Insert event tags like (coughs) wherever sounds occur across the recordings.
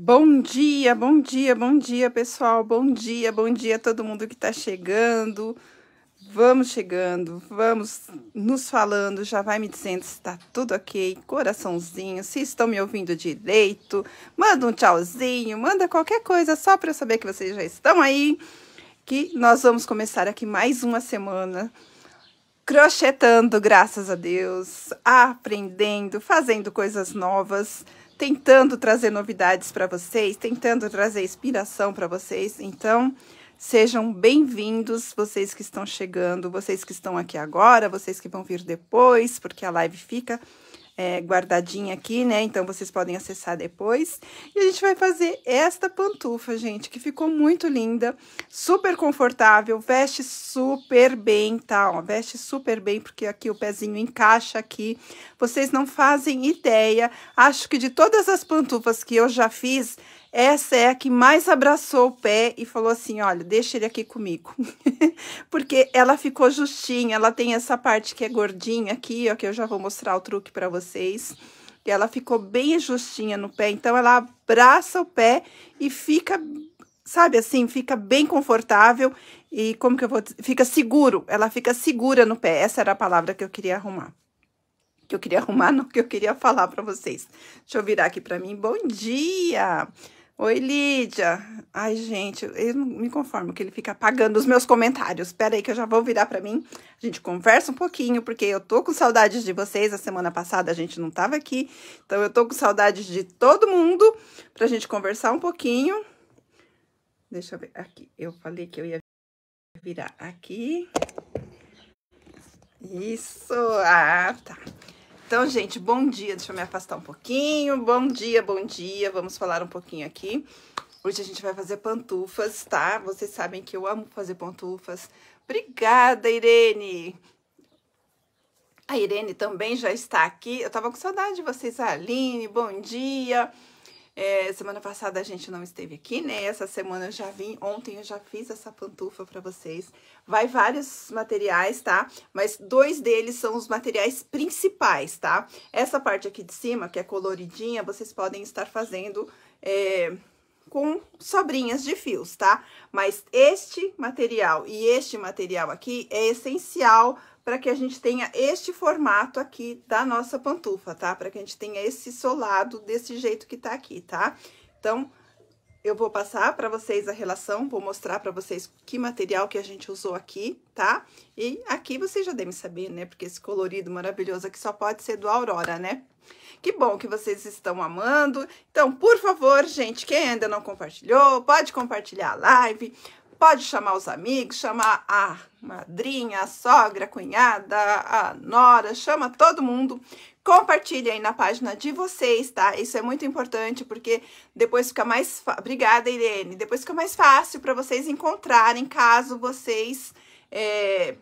Bom dia, bom dia, bom dia, pessoal. Bom dia, bom dia a todo mundo que está chegando. Vamos chegando, vamos nos falando. Já vai me dizendo se está tudo ok, coraçãozinho, se estão me ouvindo direito. Manda um tchauzinho, manda qualquer coisa só para eu saber que vocês já estão aí. Que nós vamos começar aqui mais uma semana crochetando, graças a Deus, aprendendo, fazendo coisas novas tentando trazer novidades para vocês, tentando trazer inspiração para vocês. Então, sejam bem-vindos vocês que estão chegando, vocês que estão aqui agora, vocês que vão vir depois, porque a live fica é, guardadinha aqui, né? Então, vocês podem acessar depois. E a gente vai fazer esta pantufa, gente, que ficou muito linda, super confortável, veste super bem, tá? Ó, veste super bem, porque aqui o pezinho encaixa aqui. Vocês não fazem ideia. Acho que de todas as pantufas que eu já fiz, essa é a que mais abraçou o pé e falou assim: olha, deixa ele aqui comigo. (laughs) Porque ela ficou justinha, ela tem essa parte que é gordinha aqui, ó, que eu já vou mostrar o truque para vocês. E ela ficou bem justinha no pé, então ela abraça o pé e fica, sabe assim, fica bem confortável e como que eu vou, fica seguro, ela fica segura no pé. Essa era a palavra que eu queria arrumar que eu queria arrumar, (laughs) não que eu queria falar para vocês. Deixa eu virar aqui para mim. Bom dia! Oi, Lídia. Ai, gente, eu não me conformo que ele fica apagando os meus comentários. Espera aí que eu já vou virar para mim. A gente conversa um pouquinho, porque eu tô com saudades de vocês. A semana passada a gente não tava aqui, então eu tô com saudades de todo mundo pra gente conversar um pouquinho. Deixa eu ver aqui. Eu falei que eu ia virar aqui. Isso. Ah, tá. Então, gente, bom dia. Deixa eu me afastar um pouquinho. Bom dia, bom dia. Vamos falar um pouquinho aqui. Hoje a gente vai fazer pantufas, tá? Vocês sabem que eu amo fazer pantufas. Obrigada, Irene! A Irene também já está aqui. Eu tava com saudade de vocês. Aline, bom dia. Bom dia. É, semana passada a gente não esteve aqui, né? Essa semana eu já vim, ontem eu já fiz essa pantufa para vocês. Vai vários materiais, tá? Mas dois deles são os materiais principais, tá? Essa parte aqui de cima, que é coloridinha, vocês podem estar fazendo... É, com sobrinhas de fios, tá? Mas este material e este material aqui é essencial para que a gente tenha este formato aqui da nossa pantufa, tá? Para que a gente tenha esse solado desse jeito que tá aqui, tá? Então, eu vou passar para vocês a relação, vou mostrar para vocês que material que a gente usou aqui, tá? E aqui vocês já devem saber, né? Porque esse colorido maravilhoso aqui só pode ser do Aurora, né? Que bom que vocês estão amando. Então, por favor, gente, quem ainda não compartilhou, pode compartilhar a live, Pode chamar os amigos, chamar a madrinha, a sogra, a cunhada, a nora, chama todo mundo. Compartilhe aí na página de vocês, tá? Isso é muito importante porque depois fica mais... Fa... Obrigada, Irene. Depois fica mais fácil para vocês encontrarem caso vocês... É,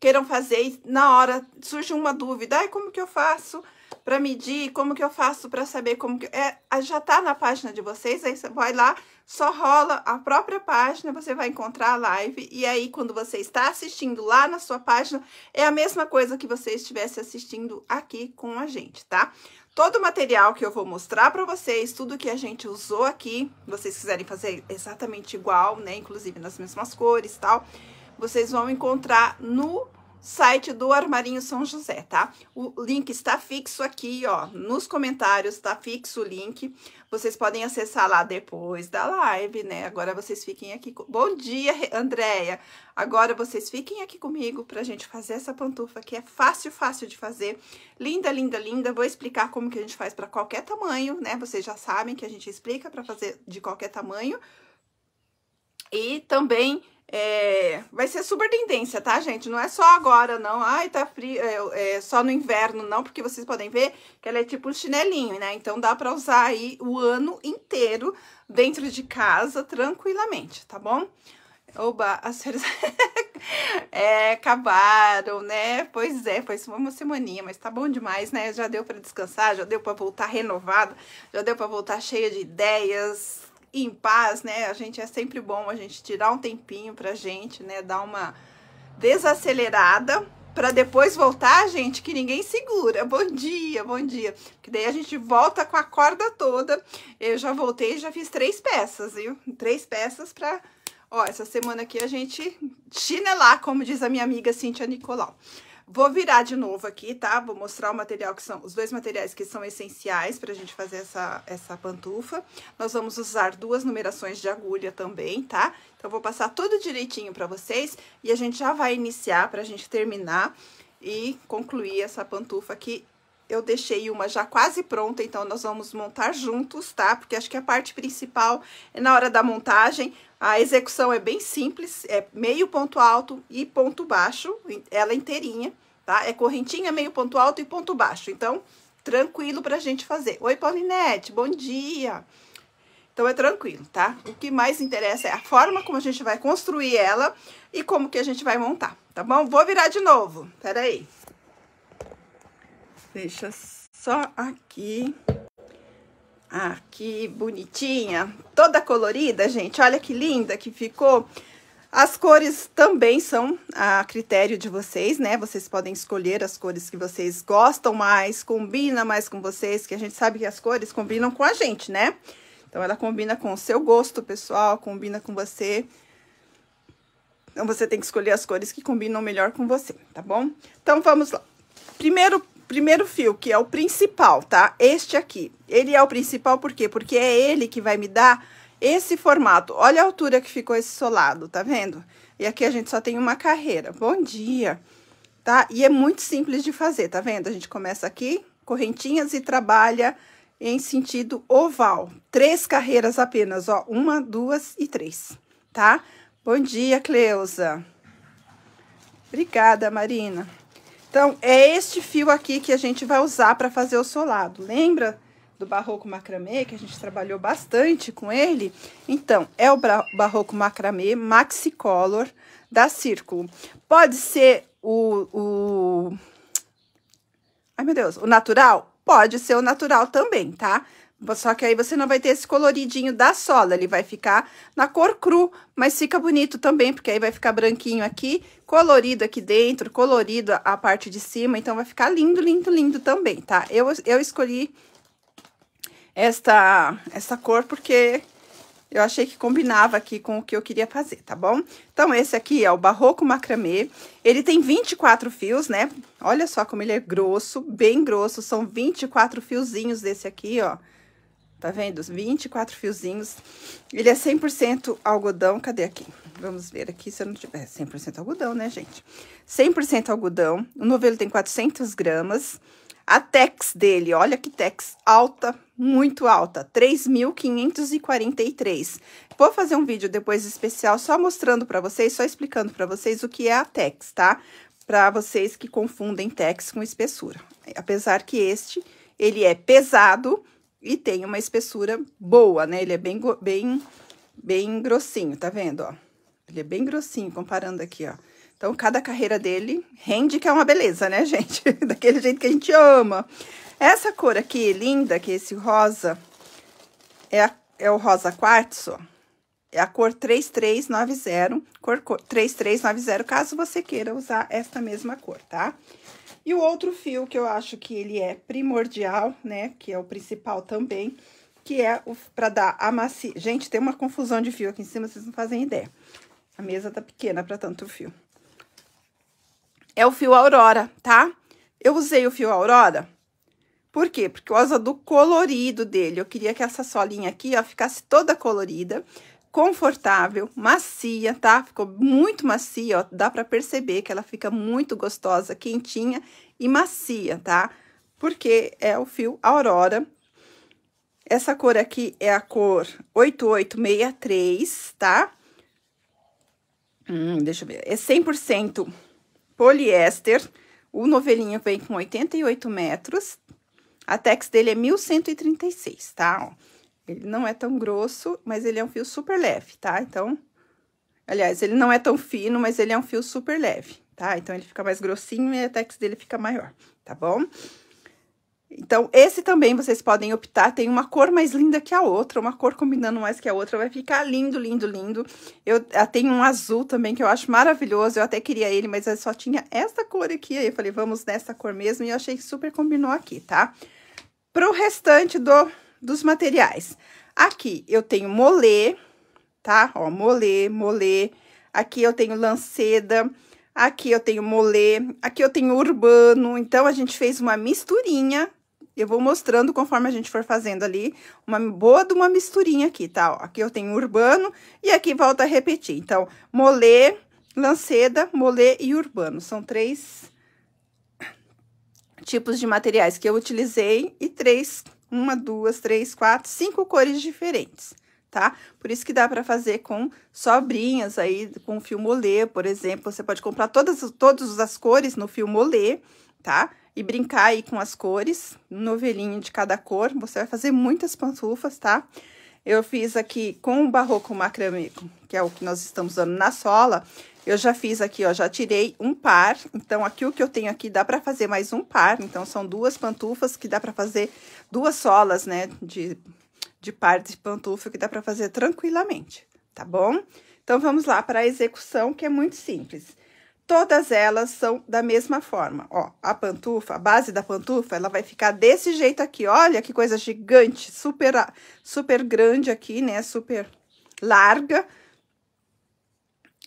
queiram fazer e na hora surge uma dúvida, ai, como que eu faço? para medir, como que eu faço para saber como que... É, já está na página de vocês, aí você vai lá, só rola a própria página, você vai encontrar a live, e aí quando você está assistindo lá na sua página, é a mesma coisa que você estivesse assistindo aqui com a gente, tá? Todo o material que eu vou mostrar para vocês, tudo que a gente usou aqui, vocês quiserem fazer exatamente igual, né, inclusive nas mesmas cores tal, vocês vão encontrar no site do Armarinho São José, tá? O link está fixo aqui, ó, nos comentários está fixo o link. Vocês podem acessar lá depois da live, né? Agora vocês fiquem aqui. Com... Bom dia, Andréia! Agora vocês fiquem aqui comigo pra gente fazer essa pantufa que é fácil, fácil de fazer. Linda, linda, linda. Vou explicar como que a gente faz para qualquer tamanho, né? Vocês já sabem que a gente explica para fazer de qualquer tamanho. E também é, vai ser super tendência, tá, gente? Não é só agora, não. Ai, tá frio, é, é, só no inverno, não, porque vocês podem ver que ela é tipo um chinelinho, né? Então dá pra usar aí o ano inteiro dentro de casa, tranquilamente, tá bom? Oba, as férias (laughs) é, acabaram, né? Pois é, foi uma semaninha, mas tá bom demais, né? Já deu pra descansar, já deu pra voltar renovada, já deu pra voltar cheia de ideias, em paz, né? A gente é sempre bom a gente tirar um tempinho pra gente, né? Dar uma desacelerada para depois voltar, gente, que ninguém segura. Bom dia, bom dia. Que daí a gente volta com a corda toda. Eu já voltei, já fiz três peças, viu? Três peças para, ó, essa semana aqui a gente chinelar, como diz a minha amiga Cintia Nicolau. Vou virar de novo aqui, tá? Vou mostrar o material que são, os dois materiais que são essenciais pra gente fazer essa, essa pantufa. Nós vamos usar duas numerações de agulha também, tá? Então, vou passar tudo direitinho pra vocês e a gente já vai iniciar pra gente terminar e concluir essa pantufa aqui eu deixei uma já quase pronta, então nós vamos montar juntos, tá? Porque acho que a parte principal é na hora da montagem. A execução é bem simples, é meio ponto alto e ponto baixo, ela inteirinha, tá? É correntinha, meio ponto alto e ponto baixo, então tranquilo pra gente fazer. Oi, Paulinete, bom dia! Então é tranquilo, tá? O que mais interessa é a forma como a gente vai construir ela e como que a gente vai montar, tá bom? Vou virar de novo, peraí. aí. Deixa só aqui. Aqui, bonitinha. Toda colorida, gente. Olha que linda que ficou. As cores também são a critério de vocês, né? Vocês podem escolher as cores que vocês gostam mais, combina mais com vocês, que a gente sabe que as cores combinam com a gente, né? Então, ela combina com o seu gosto pessoal, combina com você. Então, você tem que escolher as cores que combinam melhor com você, tá bom? Então, vamos lá. Primeiro primeiro fio, que é o principal, tá? Este aqui. Ele é o principal por quê? Porque é ele que vai me dar esse formato. Olha a altura que ficou esse solado, tá vendo? E aqui a gente só tem uma carreira. Bom dia, tá? E é muito simples de fazer, tá vendo? A gente começa aqui, correntinhas e trabalha em sentido oval. Três carreiras apenas, ó. Uma, duas e três, tá? Bom dia, Cleusa. Obrigada, Marina. Então, é este fio aqui que a gente vai usar para fazer o solado. Lembra do barroco macramê, que a gente trabalhou bastante com ele? Então, é o barroco macramê Color da Círculo. Pode ser o, o... Ai, meu Deus, o natural? Pode ser o natural também, tá? Tá? Só que aí você não vai ter esse coloridinho da sola, ele vai ficar na cor cru, mas fica bonito também, porque aí vai ficar branquinho aqui, colorido aqui dentro, colorido a parte de cima, então vai ficar lindo, lindo, lindo também, tá? Eu, eu escolhi esta, essa cor porque eu achei que combinava aqui com o que eu queria fazer, tá bom? Então, esse aqui é o Barroco Macramê. Ele tem 24 fios, né? Olha só como ele é grosso, bem grosso. São 24 fiozinhos desse aqui, ó. Tá vendo? 24 fiozinhos. Ele é 100% algodão. Cadê aqui? Vamos ver aqui se eu não tiver 100% é algodão, né, gente? 100% algodão. O novelo tem 400 gramas. A tex dele, olha que tex alta, muito alta, 3.543. Vou fazer um vídeo depois especial só mostrando para vocês, só explicando para vocês o que é a tex, tá? Para vocês que confundem tex com espessura. Apesar que este, ele é pesado, e tem uma espessura boa, né? Ele é bem, bem, bem grossinho, tá vendo, ó? Ele é bem grossinho, comparando aqui, ó. Então, cada carreira dele rende, que é uma beleza, né, (laughs) gente? Daquele jeito que a gente ama. Essa cor aqui, linda, que é esse rosa, é, a, é o rosa quartzo, é a cor 3390, cor, cor 3390, caso você queira usar esta mesma cor, tá? Tá? E o outro fio que eu acho que ele é primordial, né, que é o principal também, que é para dar a macia. Gente, tem uma confusão de fio aqui em cima, vocês não fazem ideia. A mesa tá pequena para tanto fio. É o fio Aurora, tá? Eu usei o fio Aurora, por quê? Por causa do colorido dele. Eu queria que essa solinha aqui, ó, ficasse toda colorida confortável, macia, tá? Ficou muito macia, ó. Dá pra perceber que ela fica muito gostosa, quentinha e macia, tá? Porque é o fio Aurora. Essa cor aqui é a cor 8863, tá? Hum, deixa eu ver. É 100% poliéster. O novelinho vem com 88 metros. A tex dele é 1136, tá? Ó. Ele não é tão grosso, mas ele é um fio super leve, tá? Então, aliás, ele não é tão fino, mas ele é um fio super leve, tá? Então, ele fica mais grossinho e a tex dele fica maior, tá bom? Então, esse também vocês podem optar, tem uma cor mais linda que a outra, uma cor combinando mais que a outra, vai ficar lindo, lindo, lindo. Eu, eu ah, tenho um azul também que eu acho maravilhoso, eu até queria ele, mas eu só tinha essa cor aqui, aí eu falei, vamos nessa cor mesmo, e eu achei que super combinou aqui, tá? Pro restante do dos materiais. Aqui eu tenho molê, tá? Ó, molê, molê. Aqui eu tenho lanceda, aqui eu tenho molê, aqui eu tenho urbano. Então, a gente fez uma misturinha. Eu vou mostrando conforme a gente for fazendo ali, uma boa de uma misturinha aqui, tá? Ó, aqui eu tenho urbano e aqui volta a repetir. Então, molê, lanceda, molê e urbano. São três tipos de materiais que eu utilizei e três uma, duas, três, quatro, cinco cores diferentes, tá? Por isso que dá para fazer com sobrinhas aí, com fio molê, por exemplo. Você pode comprar todas, todas as cores no fio molê, tá? E brincar aí com as cores, um novelinho de cada cor. Você vai fazer muitas pantufas, tá? Eu fiz aqui com o barroco macramê, que é o que nós estamos usando na sola, eu já fiz aqui, ó, já tirei um par. Então, aqui o que eu tenho aqui dá pra fazer mais um par. Então, são duas pantufas que dá pra fazer duas solas, né, de, de par de pantufa que dá pra fazer tranquilamente, tá bom? Então, vamos lá para a execução, que é muito simples. Todas elas são da mesma forma, ó, a pantufa, a base da pantufa, ela vai ficar desse jeito aqui, olha que coisa gigante, super, super grande aqui, né, super larga.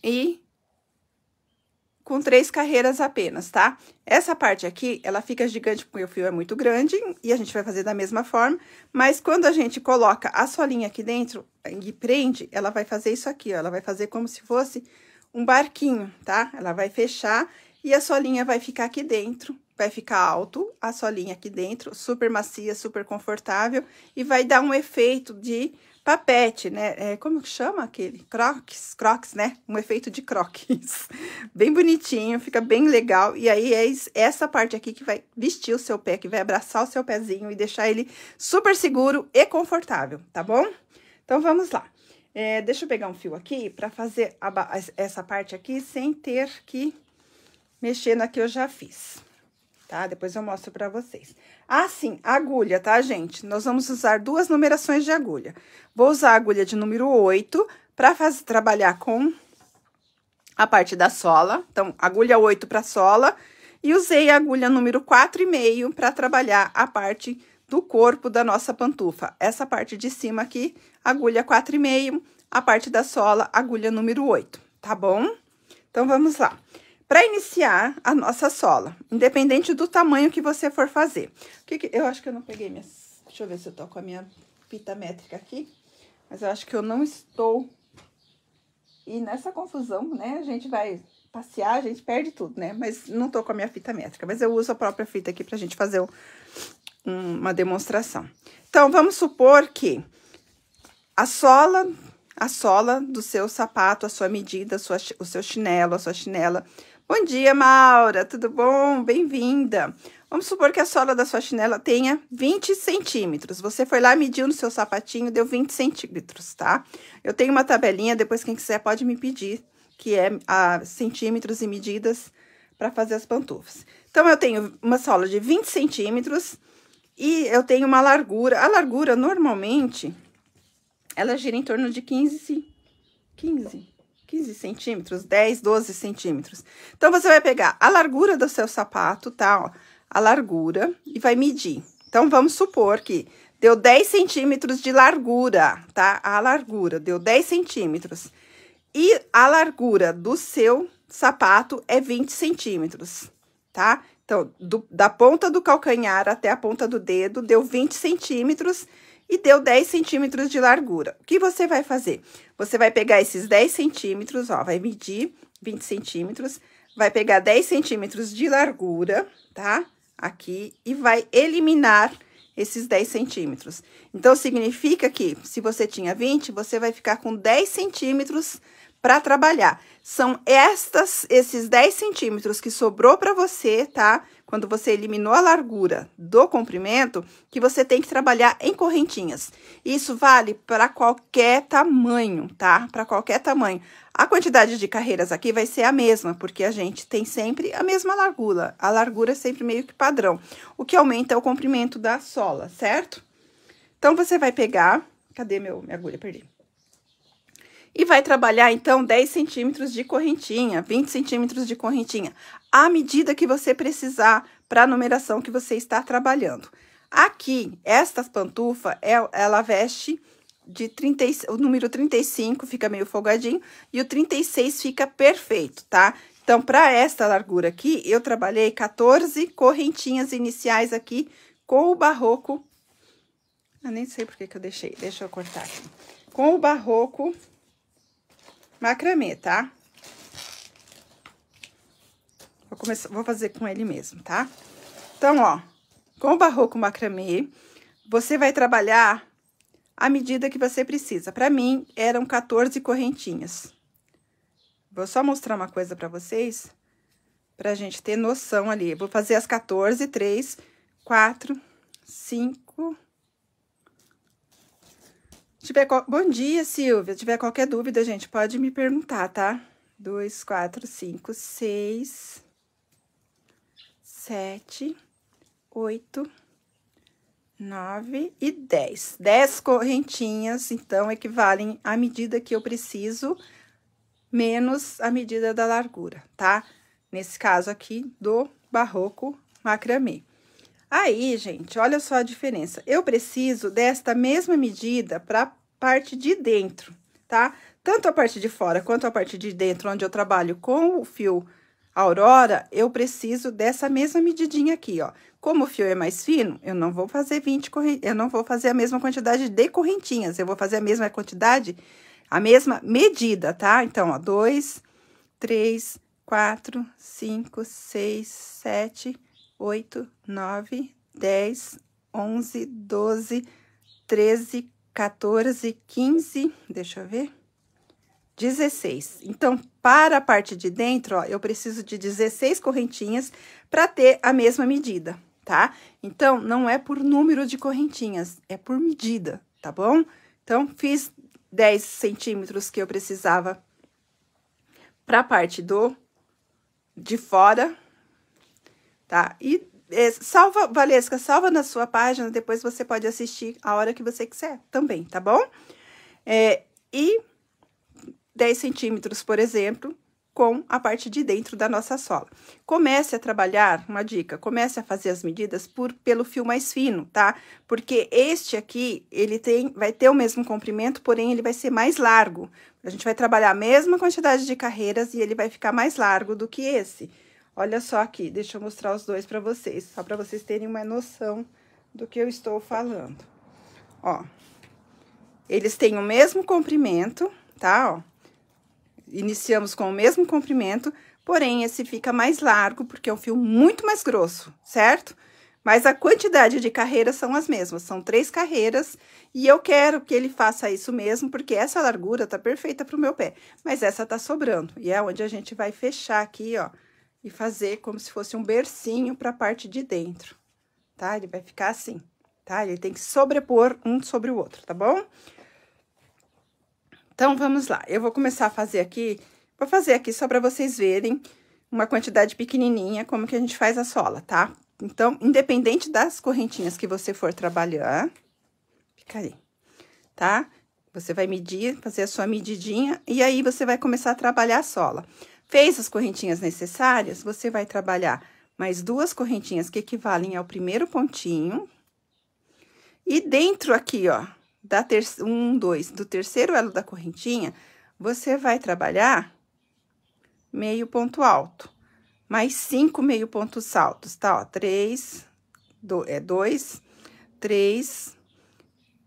E com três carreiras apenas, tá? Essa parte aqui, ela fica gigante porque o fio é muito grande e a gente vai fazer da mesma forma, mas quando a gente coloca a solinha aqui dentro e prende, ela vai fazer isso aqui, ó, ela vai fazer como se fosse um barquinho, tá? Ela vai fechar e a solinha vai ficar aqui dentro, vai ficar alto, a solinha aqui dentro, super macia, super confortável e vai dar um efeito de Papete, né? É, como que chama aquele? Crocs, crocs, né? Um efeito de Crocs, (laughs) bem bonitinho, fica bem legal. E aí é essa parte aqui que vai vestir o seu pé, que vai abraçar o seu pezinho e deixar ele super seguro e confortável, tá bom? Então, vamos lá. É, deixa eu pegar um fio aqui para fazer essa parte aqui sem ter que mexer na que eu já fiz tá? Depois eu mostro para vocês. Ah, sim, agulha, tá, gente? Nós vamos usar duas numerações de agulha. Vou usar a agulha de número 8 para fazer trabalhar com a parte da sola. Então, agulha 8 para sola e usei a agulha número 4,5 para trabalhar a parte do corpo da nossa pantufa. Essa parte de cima aqui, agulha 4,5, a parte da sola, agulha número 8, tá bom? Então, vamos lá. Para iniciar a nossa sola, independente do tamanho que você for fazer. O que, que eu acho que eu não peguei minha, Deixa eu ver se eu tô com a minha fita métrica aqui. Mas eu acho que eu não estou... E nessa confusão, né, a gente vai passear, a gente perde tudo, né? Mas não tô com a minha fita métrica, mas eu uso a própria fita aqui pra gente fazer um, uma demonstração. Então, vamos supor que a sola, a sola do seu sapato, a sua medida, a sua, o seu chinelo, a sua chinela Bom dia, Maura, tudo bom? Bem-vinda. Vamos supor que a sola da sua chinela tenha 20 centímetros. Você foi lá, mediu no seu sapatinho, deu 20 centímetros, tá? Eu tenho uma tabelinha, depois quem quiser pode me pedir, que é a centímetros e medidas para fazer as pantufas. Então, eu tenho uma sola de 20 centímetros e eu tenho uma largura. A largura, normalmente, ela gira em torno de 15, 15 15 centímetros, 10, 12 centímetros. Então, você vai pegar a largura do seu sapato, tá? Ó, a largura e vai medir. Então, vamos supor que deu 10 centímetros de largura, tá? A largura deu 10 centímetros. E a largura do seu sapato é 20 centímetros, tá? Então, do, da ponta do calcanhar até a ponta do dedo deu 20 centímetros e deu 10 centímetros de largura. O que você vai fazer? Você vai pegar esses 10 centímetros, ó, vai medir 20 centímetros, vai pegar 10 centímetros de largura, tá? Aqui, e vai eliminar esses 10 centímetros. Então, significa que se você tinha 20, você vai ficar com 10 centímetros para trabalhar. São estas, esses 10 centímetros que sobrou para você, tá? quando você eliminou a largura do comprimento, que você tem que trabalhar em correntinhas. Isso vale para qualquer tamanho, tá? Para qualquer tamanho. A quantidade de carreiras aqui vai ser a mesma, porque a gente tem sempre a mesma largura. A largura é sempre meio que padrão, o que aumenta é o comprimento da sola, certo? Então, você vai pegar... Cadê meu, minha agulha? Perdi. E vai trabalhar, então, 10 centímetros de correntinha, 20 centímetros de correntinha, à medida que você precisar para a numeração que você está trabalhando. Aqui, esta pantufa, é, ela veste de 30, o número 35 fica meio folgadinho e o 36 fica perfeito, tá? Então, para esta largura aqui, eu trabalhei 14 correntinhas iniciais aqui com o barroco. Eu nem sei por que que eu deixei, deixa eu cortar aqui. Com o barroco macramê, tá? Vou começar, vou fazer com ele mesmo, tá? Então, ó, com o barroco macramê, você vai trabalhar a medida que você precisa. Pra mim, eram 14 correntinhas. Vou só mostrar uma coisa pra vocês, pra gente ter noção ali. Vou fazer as 14, 3, 4, 5, Tiver Bom dia, Silvia. tiver qualquer dúvida, gente, pode me perguntar, tá? Dois, quatro, cinco, seis, sete, oito, nove e dez. Dez correntinhas, então, equivalem à medida que eu preciso, menos a medida da largura, tá? Nesse caso aqui, do barroco macramê. Aí, gente, olha só a diferença. Eu preciso desta mesma medida para a parte de dentro, tá? Tanto a parte de fora quanto a parte de dentro, onde eu trabalho com o fio Aurora, eu preciso dessa mesma medidinha aqui, ó. Como o fio é mais fino, eu não vou fazer 20 eu não vou fazer a mesma quantidade de correntinhas, eu vou fazer a mesma quantidade, a mesma medida, tá? Então, ó, 2, 3, 4, 5, 6, 7, 8, 9, 10, 11, 12, 13, 14, 15, deixa eu ver, 16. Então, para a parte de dentro, ó, eu preciso de 16 correntinhas para ter a mesma medida, tá? Então, não é por número de correntinhas, é por medida, tá bom? Então, fiz 10 centímetros que eu precisava para a parte do de fora tá? E é, salva, Valesca, salva na sua página, depois você pode assistir a hora que você quiser também, tá bom? É, e 10 centímetros, por exemplo, com a parte de dentro da nossa sola. Comece a trabalhar, uma dica, comece a fazer as medidas por pelo fio mais fino, tá? Porque este aqui, ele tem, vai ter o mesmo comprimento, porém ele vai ser mais largo. A gente vai trabalhar a mesma quantidade de carreiras e ele vai ficar mais largo do que esse. Olha só aqui, deixa eu mostrar os dois para vocês, só para vocês terem uma noção do que eu estou falando. Ó, eles têm o mesmo comprimento, tá? Ó, iniciamos com o mesmo comprimento, porém, esse fica mais largo, porque é um fio muito mais grosso, certo? Mas a quantidade de carreiras são as mesmas, são três carreiras, e eu quero que ele faça isso mesmo, porque essa largura tá perfeita pro meu pé, mas essa tá sobrando, e é onde a gente vai fechar aqui, ó, e fazer como se fosse um bercinho para a parte de dentro, tá? Ele vai ficar assim, tá? Ele tem que sobrepor um sobre o outro, tá bom? Então, vamos lá. Eu vou começar a fazer aqui, vou fazer aqui só para vocês verem uma quantidade pequenininha como que a gente faz a sola, tá? Então, independente das correntinhas que você for trabalhar, fica aí, tá? Você vai medir, fazer a sua medidinha e aí você vai começar a trabalhar a sola. Fez as correntinhas necessárias, você vai trabalhar mais duas correntinhas que equivalem ao primeiro pontinho. E dentro aqui, ó, da ter um, dois, do terceiro elo da correntinha, você vai trabalhar meio ponto alto, mais cinco meio pontos altos, tá? Ó, três, do, é dois, três,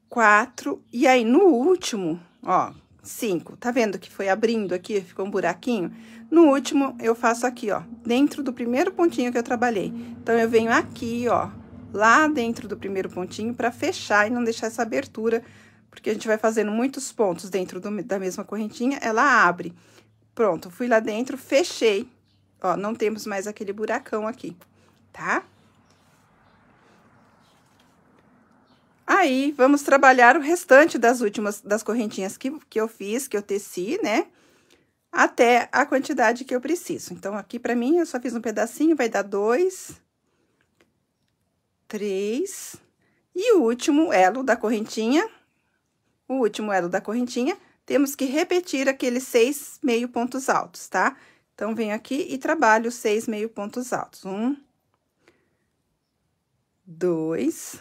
quatro, e aí no último, ó, cinco. Tá vendo que foi abrindo aqui, ficou um buraquinho? No último, eu faço aqui, ó, dentro do primeiro pontinho que eu trabalhei. Então, eu venho aqui, ó, lá dentro do primeiro pontinho para fechar e não deixar essa abertura, porque a gente vai fazendo muitos pontos dentro do, da mesma correntinha, ela abre. Pronto, fui lá dentro, fechei. Ó, não temos mais aquele buracão aqui, tá? Tá? Aí, vamos trabalhar o restante das últimas, das correntinhas que, que eu fiz, que eu teci, né? Até a quantidade que eu preciso. Então, aqui pra mim, eu só fiz um pedacinho, vai dar dois, três, e o último elo da correntinha, o último elo da correntinha, temos que repetir aqueles seis meio pontos altos, tá? Então, venho aqui e trabalho seis meio pontos altos. Um, dois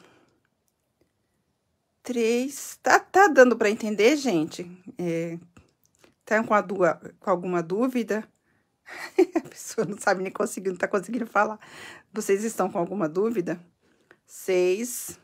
três. Tá, tá dando para entender, gente? É, tá com, dua, com alguma dúvida? (laughs) a pessoa não sabe nem conseguindo, não tá conseguindo falar. Vocês estão com alguma dúvida? Seis.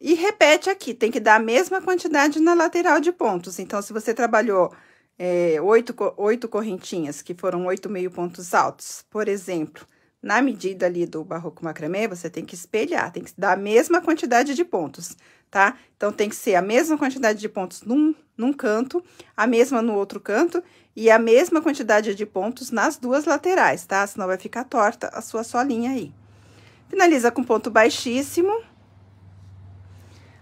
E repete aqui, tem que dar a mesma quantidade na lateral de pontos. Então, se você trabalhou é, oito, oito correntinhas, que foram oito meio pontos altos, por exemplo, na medida ali do barroco macramê, você tem que espelhar, tem que dar a mesma quantidade de pontos, tá? Então, tem que ser a mesma quantidade de pontos num, num canto, a mesma no outro canto e a mesma quantidade de pontos nas duas laterais, tá? Senão vai ficar torta a sua solinha aí. Finaliza com ponto baixíssimo.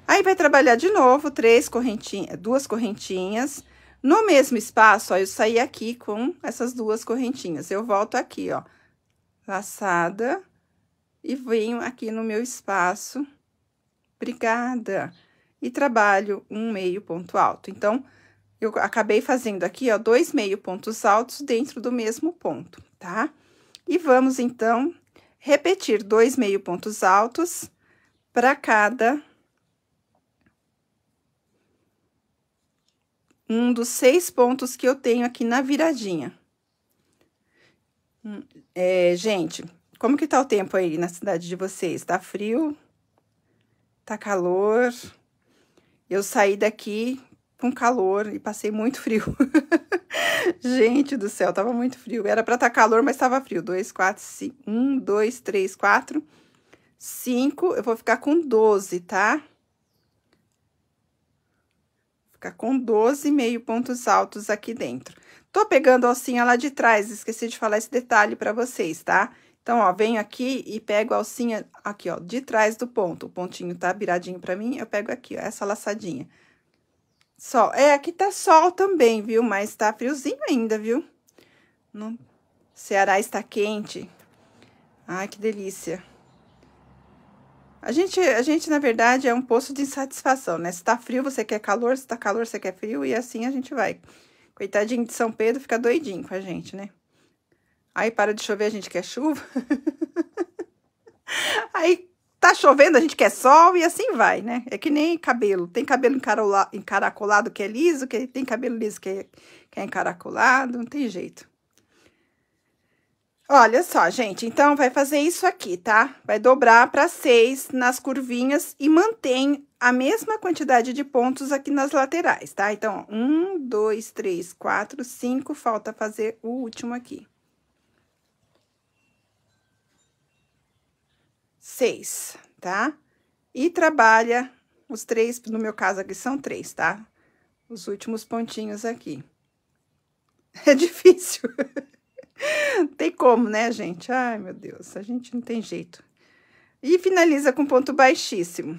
Aí, vai trabalhar de novo três correntinhas, duas correntinhas. No mesmo espaço, ó, eu saí aqui com essas duas correntinhas. Eu volto aqui, ó laçada e venho aqui no meu espaço, brigada, e trabalho um meio ponto alto. Então, eu acabei fazendo aqui, ó, dois meio pontos altos dentro do mesmo ponto, tá? E vamos, então, repetir dois meio pontos altos para cada um dos seis pontos que eu tenho aqui na viradinha. É, gente, como que tá o tempo aí na cidade de vocês? Tá frio? Tá calor? Eu saí daqui com calor e passei muito frio. (laughs) gente do céu, tava muito frio. Era para estar tá calor, mas tava frio. 2, 4, 5, 1, 2, 3, 4, 5. Eu vou ficar com 12, tá? Ficar com 12 meio pontos altos aqui dentro. Tô pegando a alcinha lá de trás, esqueci de falar esse detalhe para vocês, tá? Então, ó, venho aqui e pego a alcinha aqui, ó, de trás do ponto. O pontinho tá viradinho para mim, eu pego aqui, ó, essa laçadinha. Sol. É, aqui tá sol também, viu? Mas tá friozinho ainda, viu? No Ceará está quente. Ai, que delícia. A gente, a gente, na verdade, é um poço de insatisfação, né? Se tá frio, você quer calor, se tá calor, você quer frio, e assim a gente vai. Coitadinho de São Pedro fica doidinho com a gente, né? Aí para de chover, a gente quer chuva. (laughs) Aí tá chovendo, a gente quer sol e assim vai, né? É que nem cabelo. Tem cabelo encaracolado que é liso, que tem cabelo liso que é, que é encaracolado, não tem jeito. Olha só, gente, então vai fazer isso aqui, tá? Vai dobrar para seis nas curvinhas e mantém a mesma quantidade de pontos aqui nas laterais, tá? Então, ó, um, dois, três, quatro, cinco, falta fazer o último aqui. Seis, tá? E trabalha os três, no meu caso aqui são três, tá? Os últimos pontinhos aqui. (laughs) É difícil. (laughs) tem como, né, gente? Ai, meu Deus, a gente não tem jeito. E finaliza com ponto baixíssimo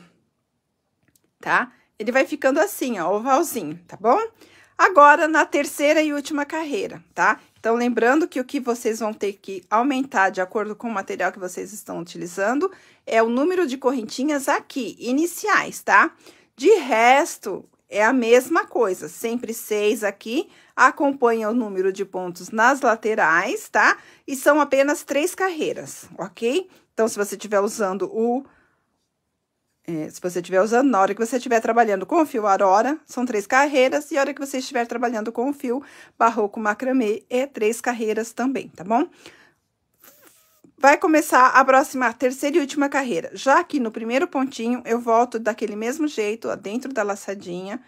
tá? Ele vai ficando assim, ó, ovalzinho, tá bom? Agora, na terceira e última carreira, tá? Então, lembrando que o que vocês vão ter que aumentar de acordo com o material que vocês estão utilizando é o número de correntinhas aqui, iniciais, tá? De resto, é a mesma coisa, sempre seis aqui, acompanha o número de pontos nas laterais, tá? E são apenas três carreiras, ok? Então, se você estiver usando o é, se você estiver usando, na hora que você estiver trabalhando com o fio Aurora, são três carreiras, e a hora que você estiver trabalhando com o fio Barroco Macramê, é três carreiras também, tá bom? Vai começar a próxima, terceira e última carreira. Já aqui no primeiro pontinho, eu volto daquele mesmo jeito, ó, dentro da laçadinha,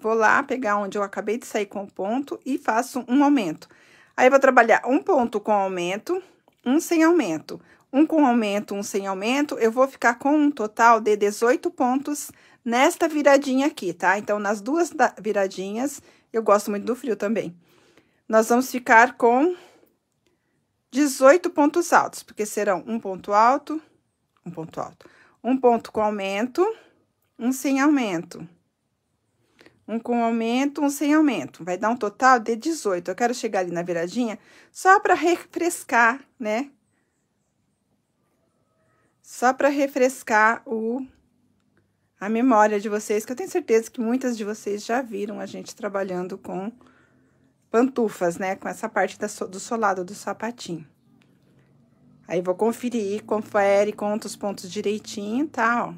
vou lá pegar onde eu acabei de sair com o ponto e faço um aumento. Aí, vou trabalhar um ponto com aumento, um sem aumento, um com aumento, um sem aumento, eu vou ficar com um total de 18 pontos nesta viradinha aqui, tá? Então, nas duas viradinhas, eu gosto muito do frio também. Nós vamos ficar com 18 pontos altos, porque serão um ponto alto, um ponto alto, um ponto com aumento, um sem aumento. Um com aumento, um sem aumento. Vai dar um total de 18. Eu quero chegar ali na viradinha só para refrescar, né? Só para refrescar o a memória de vocês, que eu tenho certeza que muitas de vocês já viram a gente trabalhando com pantufas, né? Com essa parte da, do solado do sapatinho. Aí, vou conferir, confere, conta os pontos direitinho, tá? Ó.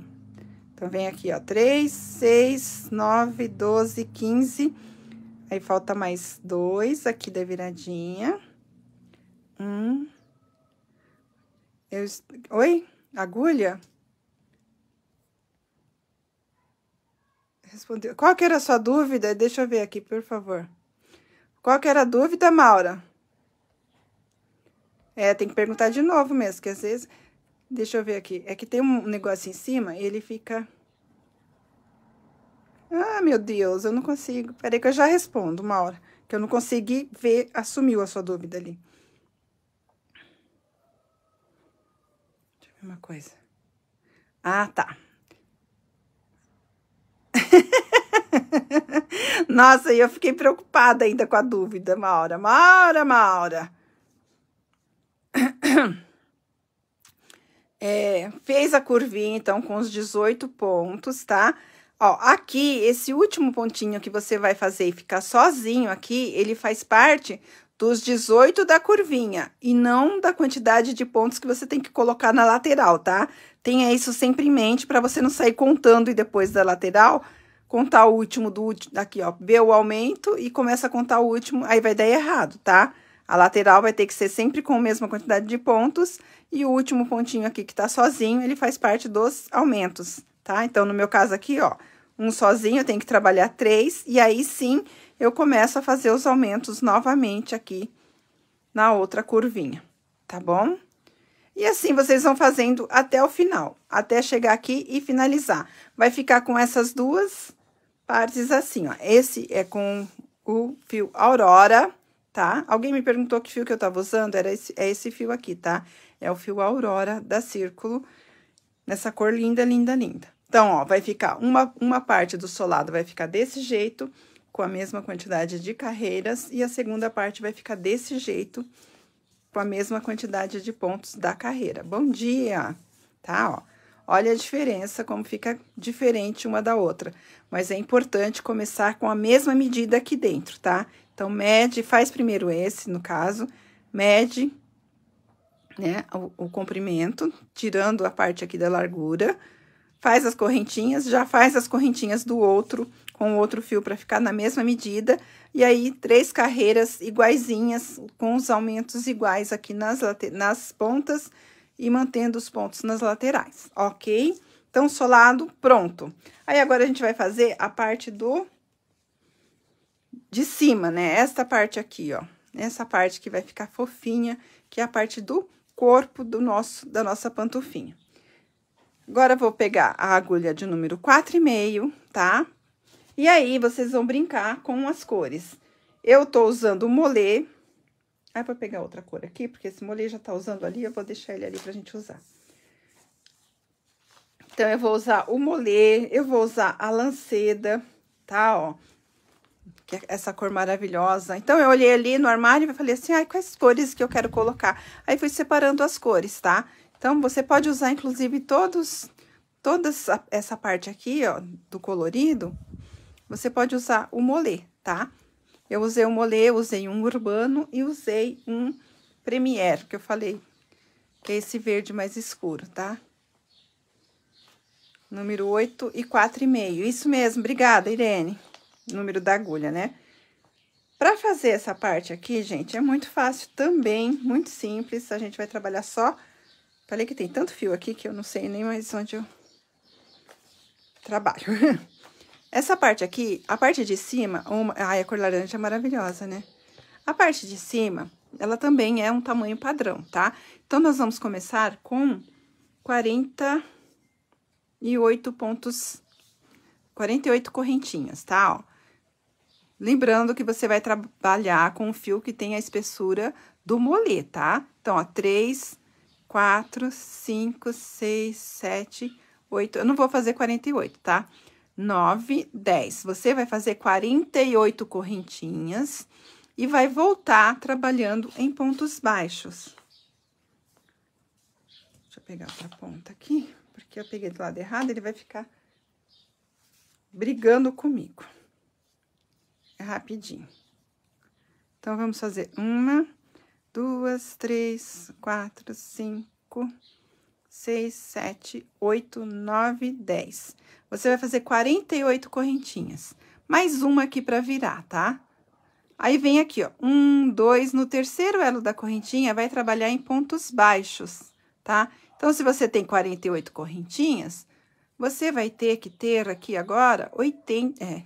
Então, vem aqui, ó, 3, 6, 9, 12, 15. Aí, falta mais dois aqui da viradinha. Um. Eu... Oi? agulha? Respondeu. Qual que era a sua dúvida? Deixa eu ver aqui, por favor. Qual que era a dúvida, Maura? É, tem que perguntar de novo mesmo, que às vezes... Deixa eu ver aqui. É que tem um negócio em cima e ele fica... Ah, meu Deus, eu não consigo. Peraí que eu já respondo, Maura. Que eu não consegui ver, assumiu a sua dúvida ali. É uma coisa. Ah, tá. (laughs) Nossa, eu fiquei preocupada ainda com a dúvida, Maura. Maura, Maura. (clears throat) É, fez a curvinha, então, com os 18 pontos, tá? Ó, aqui, esse último pontinho que você vai fazer e ficar sozinho aqui, ele faz parte dos 18 da curvinha e não da quantidade de pontos que você tem que colocar na lateral, tá? Tenha isso sempre em mente para você não sair contando e depois da lateral contar o último do último, aqui ó, vê o aumento e começa a contar o último, aí vai dar errado, tá? A lateral vai ter que ser sempre com a mesma quantidade de pontos e o último pontinho aqui que tá sozinho, ele faz parte dos aumentos, tá? Então, no meu caso aqui, ó, um sozinho eu tenho que trabalhar três e aí sim eu começo a fazer os aumentos novamente aqui na outra curvinha, tá bom? E assim, vocês vão fazendo até o final, até chegar aqui e finalizar. Vai ficar com essas duas partes assim, ó. Esse é com o fio Aurora, tá? Alguém me perguntou que fio que eu tava usando, era esse, é esse fio aqui, tá? É o fio Aurora da Círculo, nessa cor linda, linda, linda. Então, ó, vai ficar uma, uma parte do solado vai ficar desse jeito com a mesma quantidade de carreiras e a segunda parte vai ficar desse jeito, com a mesma quantidade de pontos da carreira. Bom dia, tá? Ó, olha a diferença, como fica diferente uma da outra. Mas é importante começar com a mesma medida aqui dentro, tá? Então, mede, faz primeiro esse, no caso, mede né, o, o comprimento, tirando a parte aqui da largura, faz as correntinhas, já faz as correntinhas do outro com o outro fio para ficar na mesma medida. E aí, três carreiras iguaizinhas, com os aumentos iguais aqui nas, nas pontas e mantendo os pontos nas laterais, ok? Então, solado, pronto. Aí, agora, a gente vai fazer a parte do... De cima, né? Esta parte aqui, ó. Essa parte que vai ficar fofinha, que é a parte do corpo do nosso, da nossa pantufinha. Agora, vou pegar a agulha de número 4,5, tá? E aí, vocês vão brincar com as cores. Eu tô usando o molê. Aí, vou pegar outra cor aqui, porque esse molê já tá usando ali, eu vou deixar ele ali pra gente usar. Então, eu vou usar o molê, eu vou usar a lanceda, tá, ó? Que é essa cor maravilhosa. Então, eu olhei ali no armário e falei assim, ai, quais cores que eu quero colocar? Aí, fui separando as cores, tá? Então, você pode usar, inclusive, todos, toda essa parte aqui, ó, do colorido, você pode usar o molê, tá? Eu usei o molê, usei um urbano e usei um premier, que eu falei, que é esse verde mais escuro, tá? Número 8 e 4,5. Isso mesmo, obrigada, Irene. Número da agulha, né? Pra fazer essa parte aqui, gente, é muito fácil também, muito simples. A gente vai trabalhar só Falei que tem tanto fio aqui que eu não sei nem mais onde eu trabalho. (laughs) Essa parte aqui, a parte de cima... Uma... Ai, a cor laranja é maravilhosa, né? A parte de cima, ela também é um tamanho padrão, tá? Então, nós vamos começar com 48 pontos... 48 correntinhas, tá? Ó. Lembrando que você vai trabalhar com um fio que tem a espessura do molet, tá? Então, ó, três quatro, cinco, seis, sete, oito. Eu não vou fazer 48, tá? Nove, dez. Você vai fazer 48 correntinhas e vai voltar trabalhando em pontos baixos. Deixa eu pegar outra ponta aqui, porque eu peguei do lado errado, ele vai ficar brigando comigo. É rapidinho. Então, vamos fazer uma, duas, três, quatro, cinco, seis, sete, oito, nove, dez. Você vai fazer 48 correntinhas. Mais uma aqui para virar, tá? Aí vem aqui, ó, um, dois, no terceiro elo da correntinha, vai trabalhar em pontos baixos, tá? Então, se você tem 48 correntinhas, você vai ter que ter aqui agora 80, é,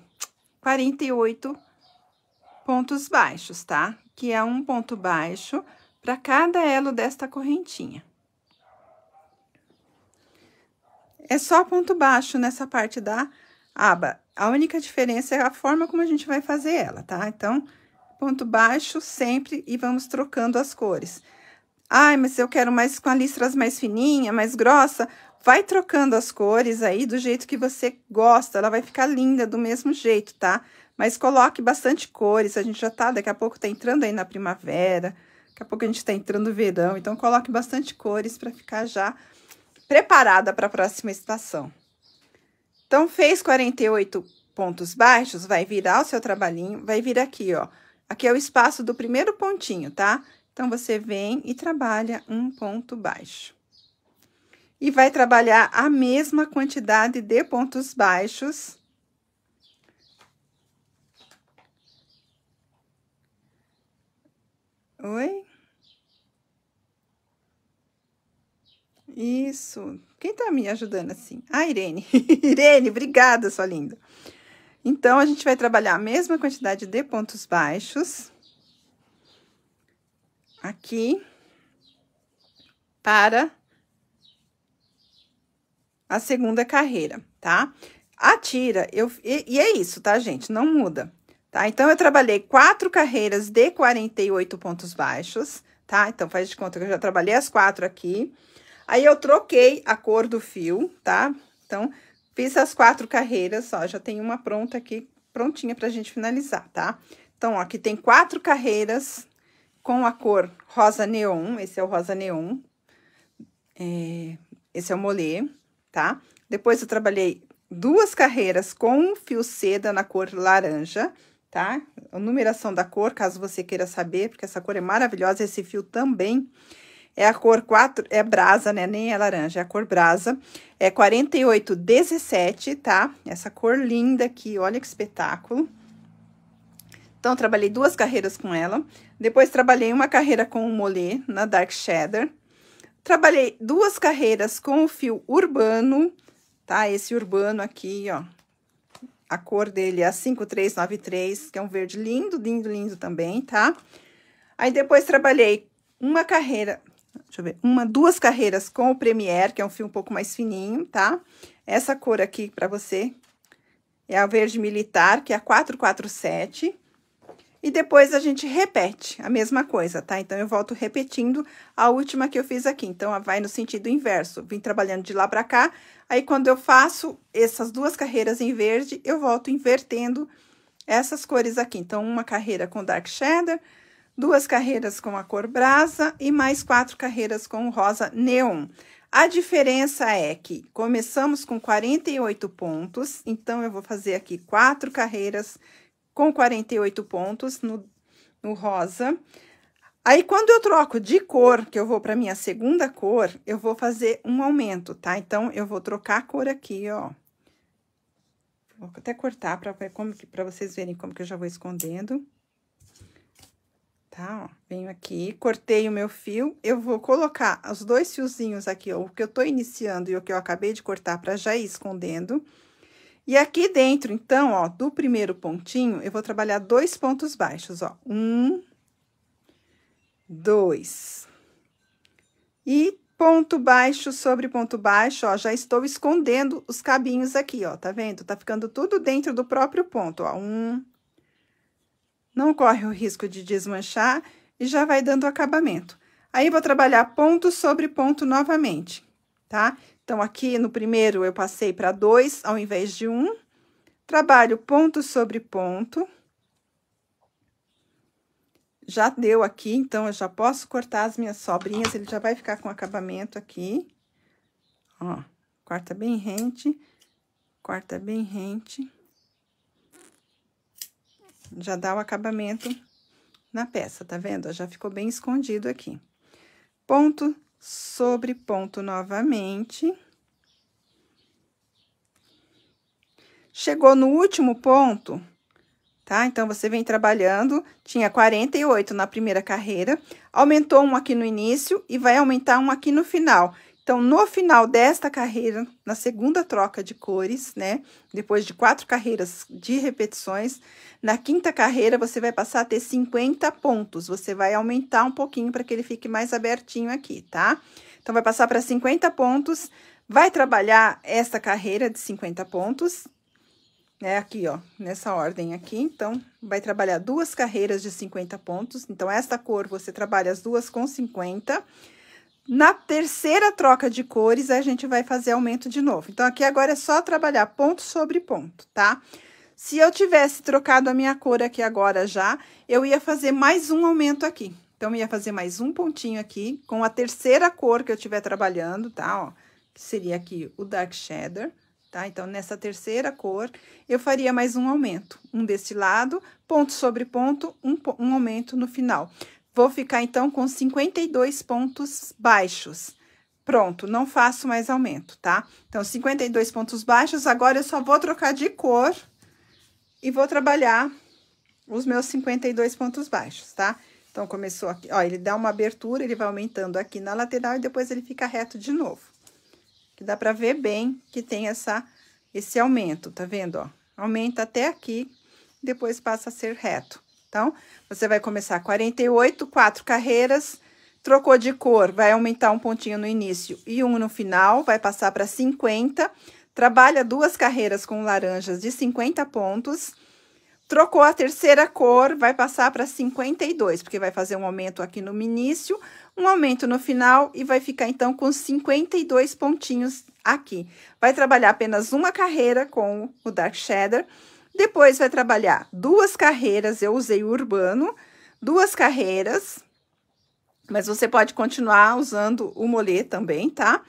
48 pontos baixos, tá? que é um ponto baixo para cada elo desta correntinha. É só ponto baixo nessa parte da aba. A única diferença é a forma como a gente vai fazer ela, tá? Então, ponto baixo sempre e vamos trocando as cores. Ai, mas eu quero mais com as listras mais fininha, mais grossa. Vai trocando as cores aí do jeito que você gosta, ela vai ficar linda do mesmo jeito, tá? Tá? Mas coloque bastante cores, a gente já tá, daqui a pouco tá entrando aí na primavera, daqui a pouco a gente tá entrando no verão, então coloque bastante cores para ficar já preparada para a próxima estação. Então, fez 48 pontos baixos, vai virar o seu trabalhinho, vai vir aqui, ó. Aqui é o espaço do primeiro pontinho, tá? Então, você vem e trabalha um ponto baixo. E vai trabalhar a mesma quantidade de pontos baixos Oi? Isso. Quem tá me ajudando assim? Ah, Irene. (laughs) Irene, obrigada, sua linda. Então, a gente vai trabalhar a mesma quantidade de pontos baixos. Aqui. Para a segunda carreira, tá? A tira, eu, e, e é isso, tá, gente? Não muda tá? Então, eu trabalhei quatro carreiras de 48 pontos baixos, tá? Então, faz de conta que eu já trabalhei as quatro aqui. Aí, eu troquei a cor do fio, tá? Então, fiz as quatro carreiras, ó, já tem uma pronta aqui, prontinha pra gente finalizar, tá? Então, ó, aqui tem quatro carreiras com a cor rosa neon, esse é o rosa neon, é, esse é o molê, tá? Depois, eu trabalhei duas carreiras com fio seda na cor laranja, tá? A numeração da cor, caso você queira saber, porque essa cor é maravilhosa, esse fio também. É a cor 4, é brasa, né? Nem é laranja, é a cor brasa. É 4817, tá? Essa cor linda aqui, olha que espetáculo. Então, trabalhei duas carreiras com ela. Depois, trabalhei uma carreira com o Molê, na Dark Shader. Trabalhei duas carreiras com o fio urbano, tá? Esse urbano aqui, ó, a cor dele é a 5393, que é um verde lindo, lindo, lindo também, tá? Aí depois trabalhei uma carreira, deixa eu ver, uma, duas carreiras com o Premier, que é um fio um pouco mais fininho, tá? Essa cor aqui para você é a verde militar, que é a 447. E depois a gente repete a mesma coisa, tá? Então, eu volto repetindo a última que eu fiz aqui. Então, vai no sentido inverso. Vim trabalhando de lá para cá. Aí, quando eu faço essas duas carreiras em verde, eu volto invertendo essas cores aqui. Então, uma carreira com dark shadow, duas carreiras com a cor brasa e mais quatro carreiras com rosa neon. A diferença é que começamos com 48 pontos, então eu vou fazer aqui quatro carreiras com 48 pontos no, no rosa. Aí, quando eu troco de cor, que eu vou para minha segunda cor, eu vou fazer um aumento, tá? Então, eu vou trocar a cor aqui, ó. Vou até cortar para vocês verem como que eu já vou escondendo. Tá, ó, venho aqui, cortei o meu fio, eu vou colocar os dois fiozinhos aqui, ó, o que eu tô iniciando e o que eu acabei de cortar para já ir escondendo. E aqui dentro, então, ó, do primeiro pontinho, eu vou trabalhar dois pontos baixos, ó. Um, dois. E ponto baixo sobre ponto baixo, ó, já estou escondendo os cabinhos aqui, ó, tá vendo? Tá ficando tudo dentro do próprio ponto, ó. Um, não corre o risco de desmanchar e já vai dando acabamento. Aí, vou trabalhar ponto sobre ponto novamente, tá? Então, aqui no primeiro eu passei para dois ao invés de um. Trabalho ponto sobre ponto. Já deu aqui, então, eu já posso cortar as minhas sobrinhas, ele já vai ficar com acabamento aqui. Ó, corta bem rente, corta bem rente. Já dá o acabamento na peça, tá vendo? Já ficou bem escondido aqui. Ponto sobre ponto novamente. Chegou no último ponto, tá? Então, você vem trabalhando, tinha 48 na primeira carreira, aumentou um aqui no início e vai aumentar um aqui no final, então, no final desta carreira, na segunda troca de cores, né? Depois de quatro carreiras de repetições, na quinta carreira você vai passar a ter 50 pontos. Você vai aumentar um pouquinho para que ele fique mais abertinho aqui, tá? Então, vai passar para 50 pontos, vai trabalhar esta carreira de 50 pontos, né? Aqui, ó, nessa ordem aqui. Então, vai trabalhar duas carreiras de 50 pontos. Então, esta cor você trabalha as duas com 50 pontos na terceira troca de cores, a gente vai fazer aumento de novo. Então, aqui agora é só trabalhar ponto sobre ponto, tá? Se eu tivesse trocado a minha cor aqui agora já, eu ia fazer mais um aumento aqui. Então, ia fazer mais um pontinho aqui com a terceira cor que eu estiver trabalhando, tá? Ó, que seria aqui o Dark Shader, tá? Então, nessa terceira cor, eu faria mais um aumento. Um desse lado, ponto sobre ponto, um, um aumento no final. Vou ficar, então, com 52 pontos baixos. Pronto, não faço mais aumento, tá? Então, 52 pontos baixos, agora eu só vou trocar de cor e vou trabalhar os meus 52 pontos baixos, tá? Então, começou aqui, ó, ele dá uma abertura, ele vai aumentando aqui na lateral e depois ele fica reto de novo. Que dá pra ver bem que tem essa, esse aumento, tá vendo, ó? Aumenta até aqui, depois passa a ser reto. Então, você vai começar 48, quatro carreiras, trocou de cor, vai aumentar um pontinho no início e um no final, vai passar para 50, trabalha duas carreiras com laranjas de 50 pontos, trocou a terceira cor, vai passar para 52, porque vai fazer um aumento aqui no início, um aumento no final e vai ficar então com 52 pontinhos aqui. Vai trabalhar apenas uma carreira com o Dark shadow. Depois vai trabalhar duas carreiras, eu usei o urbano, duas carreiras, mas você pode continuar usando o molê também, tá?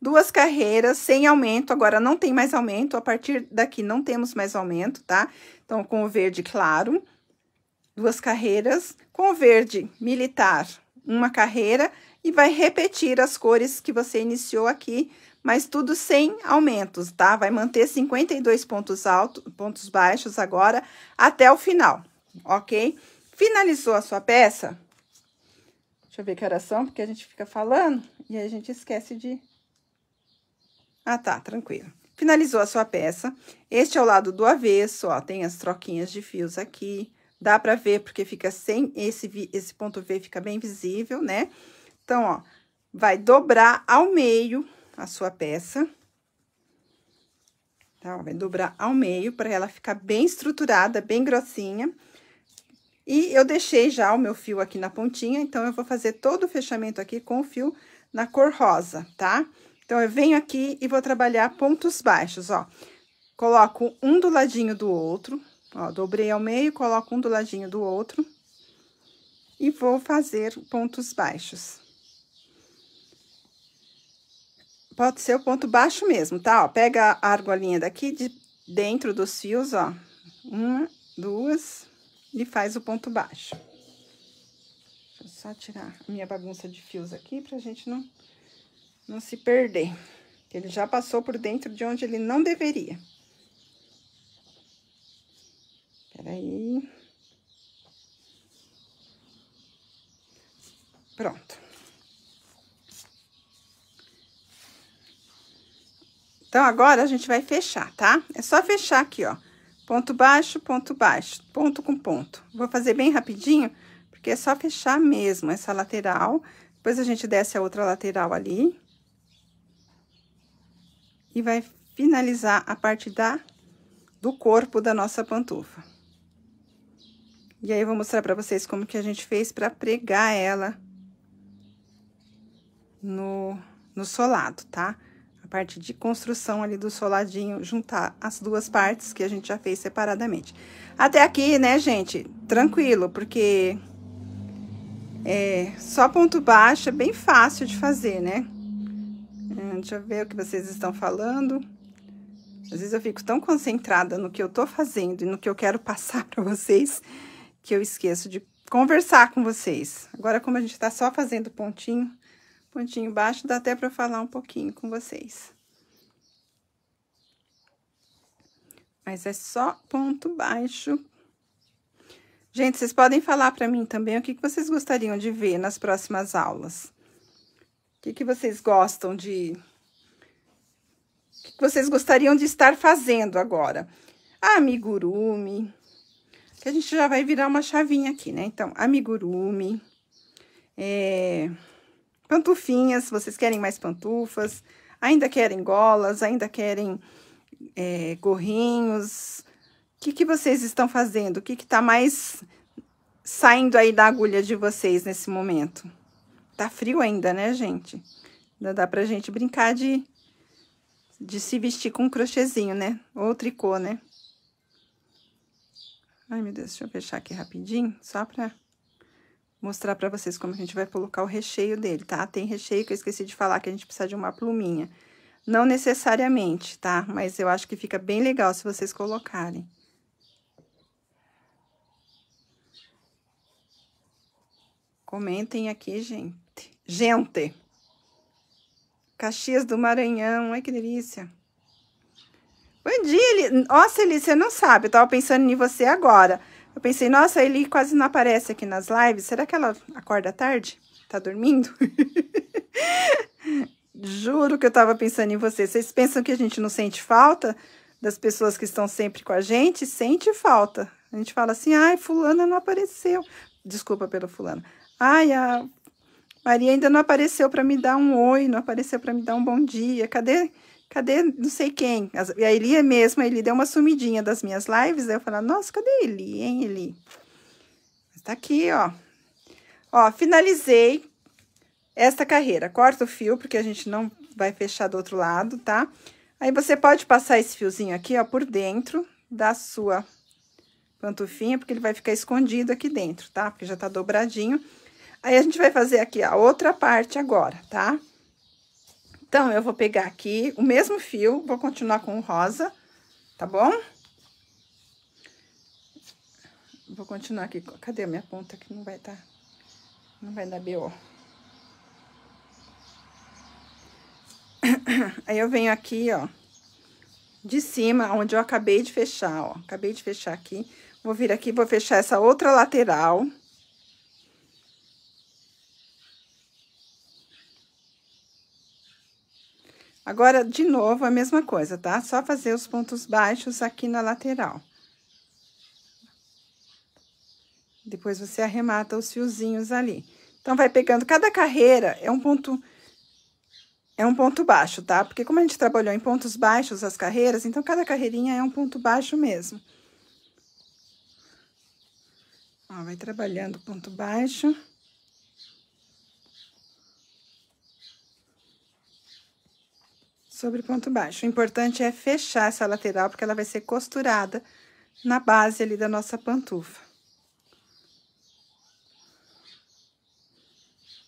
Duas carreiras sem aumento, agora não tem mais aumento, a partir daqui não temos mais aumento, tá? Então, com o verde claro, duas carreiras, com o verde militar, uma carreira, e vai repetir as cores que você iniciou aqui mas tudo sem aumentos, tá? Vai manter 52 pontos altos, pontos baixos agora até o final, ok? Finalizou a sua peça? Deixa eu ver que horas são, porque a gente fica falando e a gente esquece de... Ah, tá, tranquilo. Finalizou a sua peça. Este é o lado do avesso, ó, tem as troquinhas de fios aqui. Dá pra ver, porque fica sem... Esse, esse ponto V fica bem visível, né? Então, ó, vai dobrar ao meio a sua peça. Tá? Vai dobrar ao meio para ela ficar bem estruturada, bem grossinha. E eu deixei já o meu fio aqui na pontinha, então eu vou fazer todo o fechamento aqui com o fio na cor rosa, tá? Então, eu venho aqui e vou trabalhar pontos baixos, ó. Coloco um do ladinho do outro, ó, dobrei ao meio, coloco um do ladinho do outro. E vou fazer pontos baixos. pode ser o ponto baixo mesmo, tá? Ó, pega a argolinha daqui de dentro dos fios, ó. Uma, duas, e faz o ponto baixo. Deixa eu só tirar a minha bagunça de fios aqui pra gente não, não se perder. Ele já passou por dentro de onde ele não deveria. Peraí. Pronto. Então, agora, a gente vai fechar, tá? É só fechar aqui, ó. Ponto baixo, ponto baixo, ponto com ponto. Vou fazer bem rapidinho, porque é só fechar mesmo essa lateral. Depois, a gente desce a outra lateral ali. E vai finalizar a parte da, do corpo da nossa pantufa. E aí, eu vou mostrar pra vocês como que a gente fez pra pregar ela no, no solado, tá? Tá? parte de construção ali do soladinho, juntar as duas partes que a gente já fez separadamente. Até aqui, né, gente? Tranquilo, porque é só ponto baixo é bem fácil de fazer, né? É, deixa eu ver o que vocês estão falando. Às vezes eu fico tão concentrada no que eu tô fazendo e no que eu quero passar (laughs) para vocês que eu esqueço de conversar com vocês. Agora, como a gente tá só fazendo pontinho, pontinho baixo, dá até para falar um pouquinho com vocês. Mas é só ponto baixo. Gente, vocês podem falar para mim também o que, que vocês gostariam de ver nas próximas aulas. O que, que vocês gostam de... O que, que vocês gostariam de estar fazendo agora? Ah, amigurumi, que a gente já vai virar uma chavinha aqui, né? Então, amigurumi, é pantufinhas, vocês querem mais pantufas, ainda querem golas, ainda querem é, gorrinhos. O que, que vocês estão fazendo? O que está mais saindo aí da agulha de vocês nesse momento? Tá frio ainda, né, gente? Ainda dá pra gente brincar de, de se vestir com um crochêzinho, né? Ou tricô, né? Ai, meu Deus, deixa eu fechar aqui rapidinho, só pra mostrar para vocês como a gente vai colocar o recheio dele, tá? Tem recheio que eu esqueci de falar que a gente precisa de uma pluminha. Não necessariamente, tá? Mas eu acho que fica bem legal se vocês colocarem. Comentem aqui, gente. Gente! Caxias do Maranhão, ai que delícia! Bom dia, Eli... Nossa, Eli, você não sabe, eu tava pensando em você agora. Eu pensei, nossa, ele quase não aparece aqui nas lives. Será que ela acorda tarde? Tá dormindo? (laughs) Juro que eu tava pensando em você. Vocês pensam que a gente não sente falta das pessoas que estão sempre com a gente? Sente falta. A gente fala assim, ai, fulana não apareceu. Desculpa pelo fulano. Ai, a Maria ainda não apareceu para me dar um oi, não apareceu para me dar um bom dia. Cadê? cadê não sei quem? E a Eli mesmo, a Eli deu uma sumidinha das minhas lives, aí eu falei, nossa, cadê Eli, hein, Eli? tá aqui, ó. Ó, finalizei esta carreira. Corta o fio, porque a gente não vai fechar do outro lado, tá? Aí, você pode passar esse fiozinho aqui, ó, por dentro da sua pantufinha, porque ele vai ficar escondido aqui dentro, tá? Porque já tá dobradinho. Aí, a gente vai fazer aqui a outra parte agora, tá? Tá? Então, eu vou pegar aqui o mesmo fio, vou continuar com o rosa, tá bom? Vou continuar aqui. Cadê a minha ponta que não vai estar... Tá, não vai dar B.O. (coughs) Aí, eu venho aqui, ó, de cima, onde eu acabei de fechar, ó. Acabei de fechar aqui. Vou vir aqui, vou fechar essa outra lateral... Agora, de novo, a mesma coisa, tá? Só fazer os pontos baixos aqui na lateral. Depois você arremata os fiozinhos ali. Então, vai pegando cada carreira, é um ponto é um ponto baixo, tá? Porque como a gente trabalhou em pontos baixos as carreiras, então cada carreirinha é um ponto baixo mesmo. Ó, vai trabalhando ponto baixo. sobre ponto baixo. O importante é fechar essa lateral, porque ela vai ser costurada na base ali da nossa pantufa.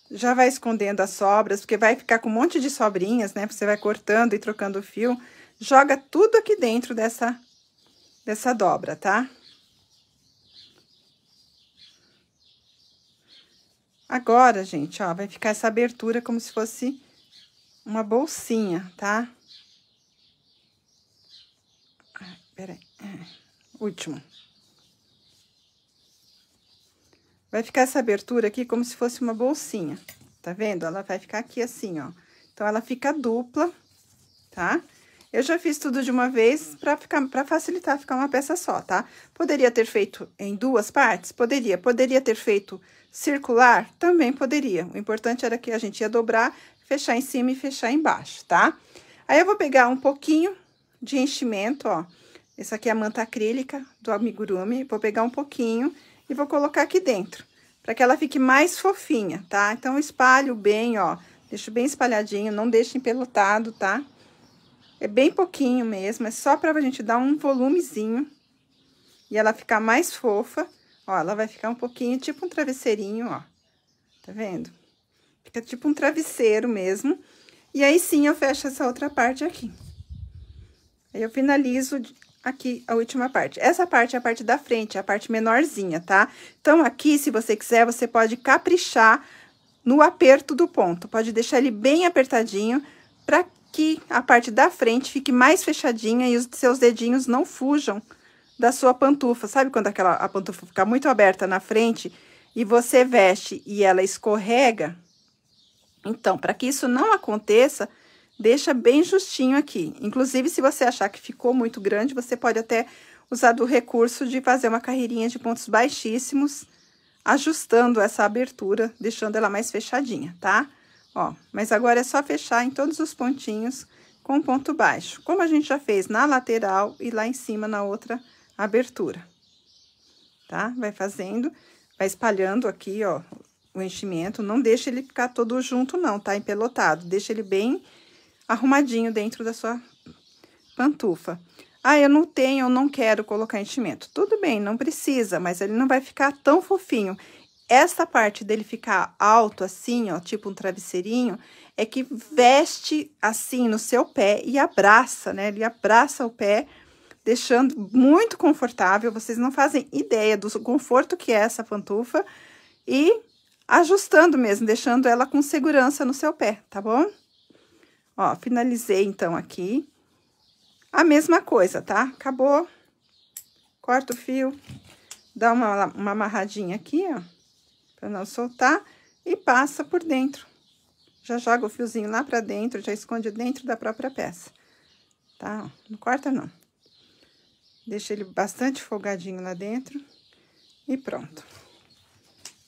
Já vai escondendo as sobras, porque vai ficar com um monte de sobrinhas, né? Você vai cortando e trocando o fio. Joga tudo aqui dentro dessa, dessa dobra, tá? Agora, gente, ó, vai ficar essa abertura como se fosse uma bolsinha, tá? Ah, peraí, último. Vai ficar essa abertura aqui como se fosse uma bolsinha, tá vendo? Ela vai ficar aqui assim, ó. Então, ela fica dupla, tá? Eu já fiz tudo de uma vez pra, ficar, pra facilitar ficar uma peça só, tá? Poderia ter feito em duas partes? Poderia. Poderia ter feito circular? Também poderia. O importante era que a gente ia dobrar fechar em cima e fechar embaixo, tá? Aí, eu vou pegar um pouquinho de enchimento, ó. Essa aqui é a manta acrílica do amigurumi. Vou pegar um pouquinho e vou colocar aqui dentro, para que ela fique mais fofinha, tá? Então, espalho bem, ó. Deixo bem espalhadinho, não deixe empelotado, tá? É bem pouquinho mesmo, é só pra gente dar um volumezinho e ela ficar mais fofa. Ó, ela vai ficar um pouquinho, tipo um travesseirinho, ó. Tá vendo? Fica tipo um travesseiro mesmo. E aí, sim, eu fecho essa outra parte aqui. Aí, eu finalizo aqui a última parte. Essa parte é a parte da frente, é a parte menorzinha, tá? Então, aqui, se você quiser, você pode caprichar no aperto do ponto. Pode deixar ele bem apertadinho para que a parte da frente fique mais fechadinha e os seus dedinhos não fujam da sua pantufa. Sabe quando aquela, a pantufa fica muito aberta na frente e você veste e ela escorrega? Então, para que isso não aconteça, deixa bem justinho aqui. Inclusive, se você achar que ficou muito grande, você pode até usar do recurso de fazer uma carreirinha de pontos baixíssimos, ajustando essa abertura, deixando ela mais fechadinha, tá? Ó, mas agora é só fechar em todos os pontinhos com ponto baixo, como a gente já fez na lateral e lá em cima na outra abertura, tá? Vai fazendo, vai espalhando aqui, ó, o enchimento. Não deixa ele ficar todo junto não, tá? Empelotado. Deixa ele bem arrumadinho dentro da sua pantufa. Ah, eu não tenho, eu não quero colocar enchimento. Tudo bem, não precisa, mas ele não vai ficar tão fofinho. Essa parte dele ficar alto assim, ó, tipo um travesseirinho, é que veste assim no seu pé e abraça, né? Ele abraça o pé, deixando muito confortável. Vocês não fazem ideia do conforto que é essa pantufa. E ajustando mesmo, deixando ela com segurança no seu pé, tá bom? Ó, finalizei então aqui. A mesma coisa, tá? Acabou. Corta o fio, dá uma, uma amarradinha aqui, ó, pra não soltar, e passa por dentro. Já joga o fiozinho lá pra dentro, já esconde dentro da própria peça, tá? Não corta, não. Deixa ele bastante folgadinho lá dentro e pronto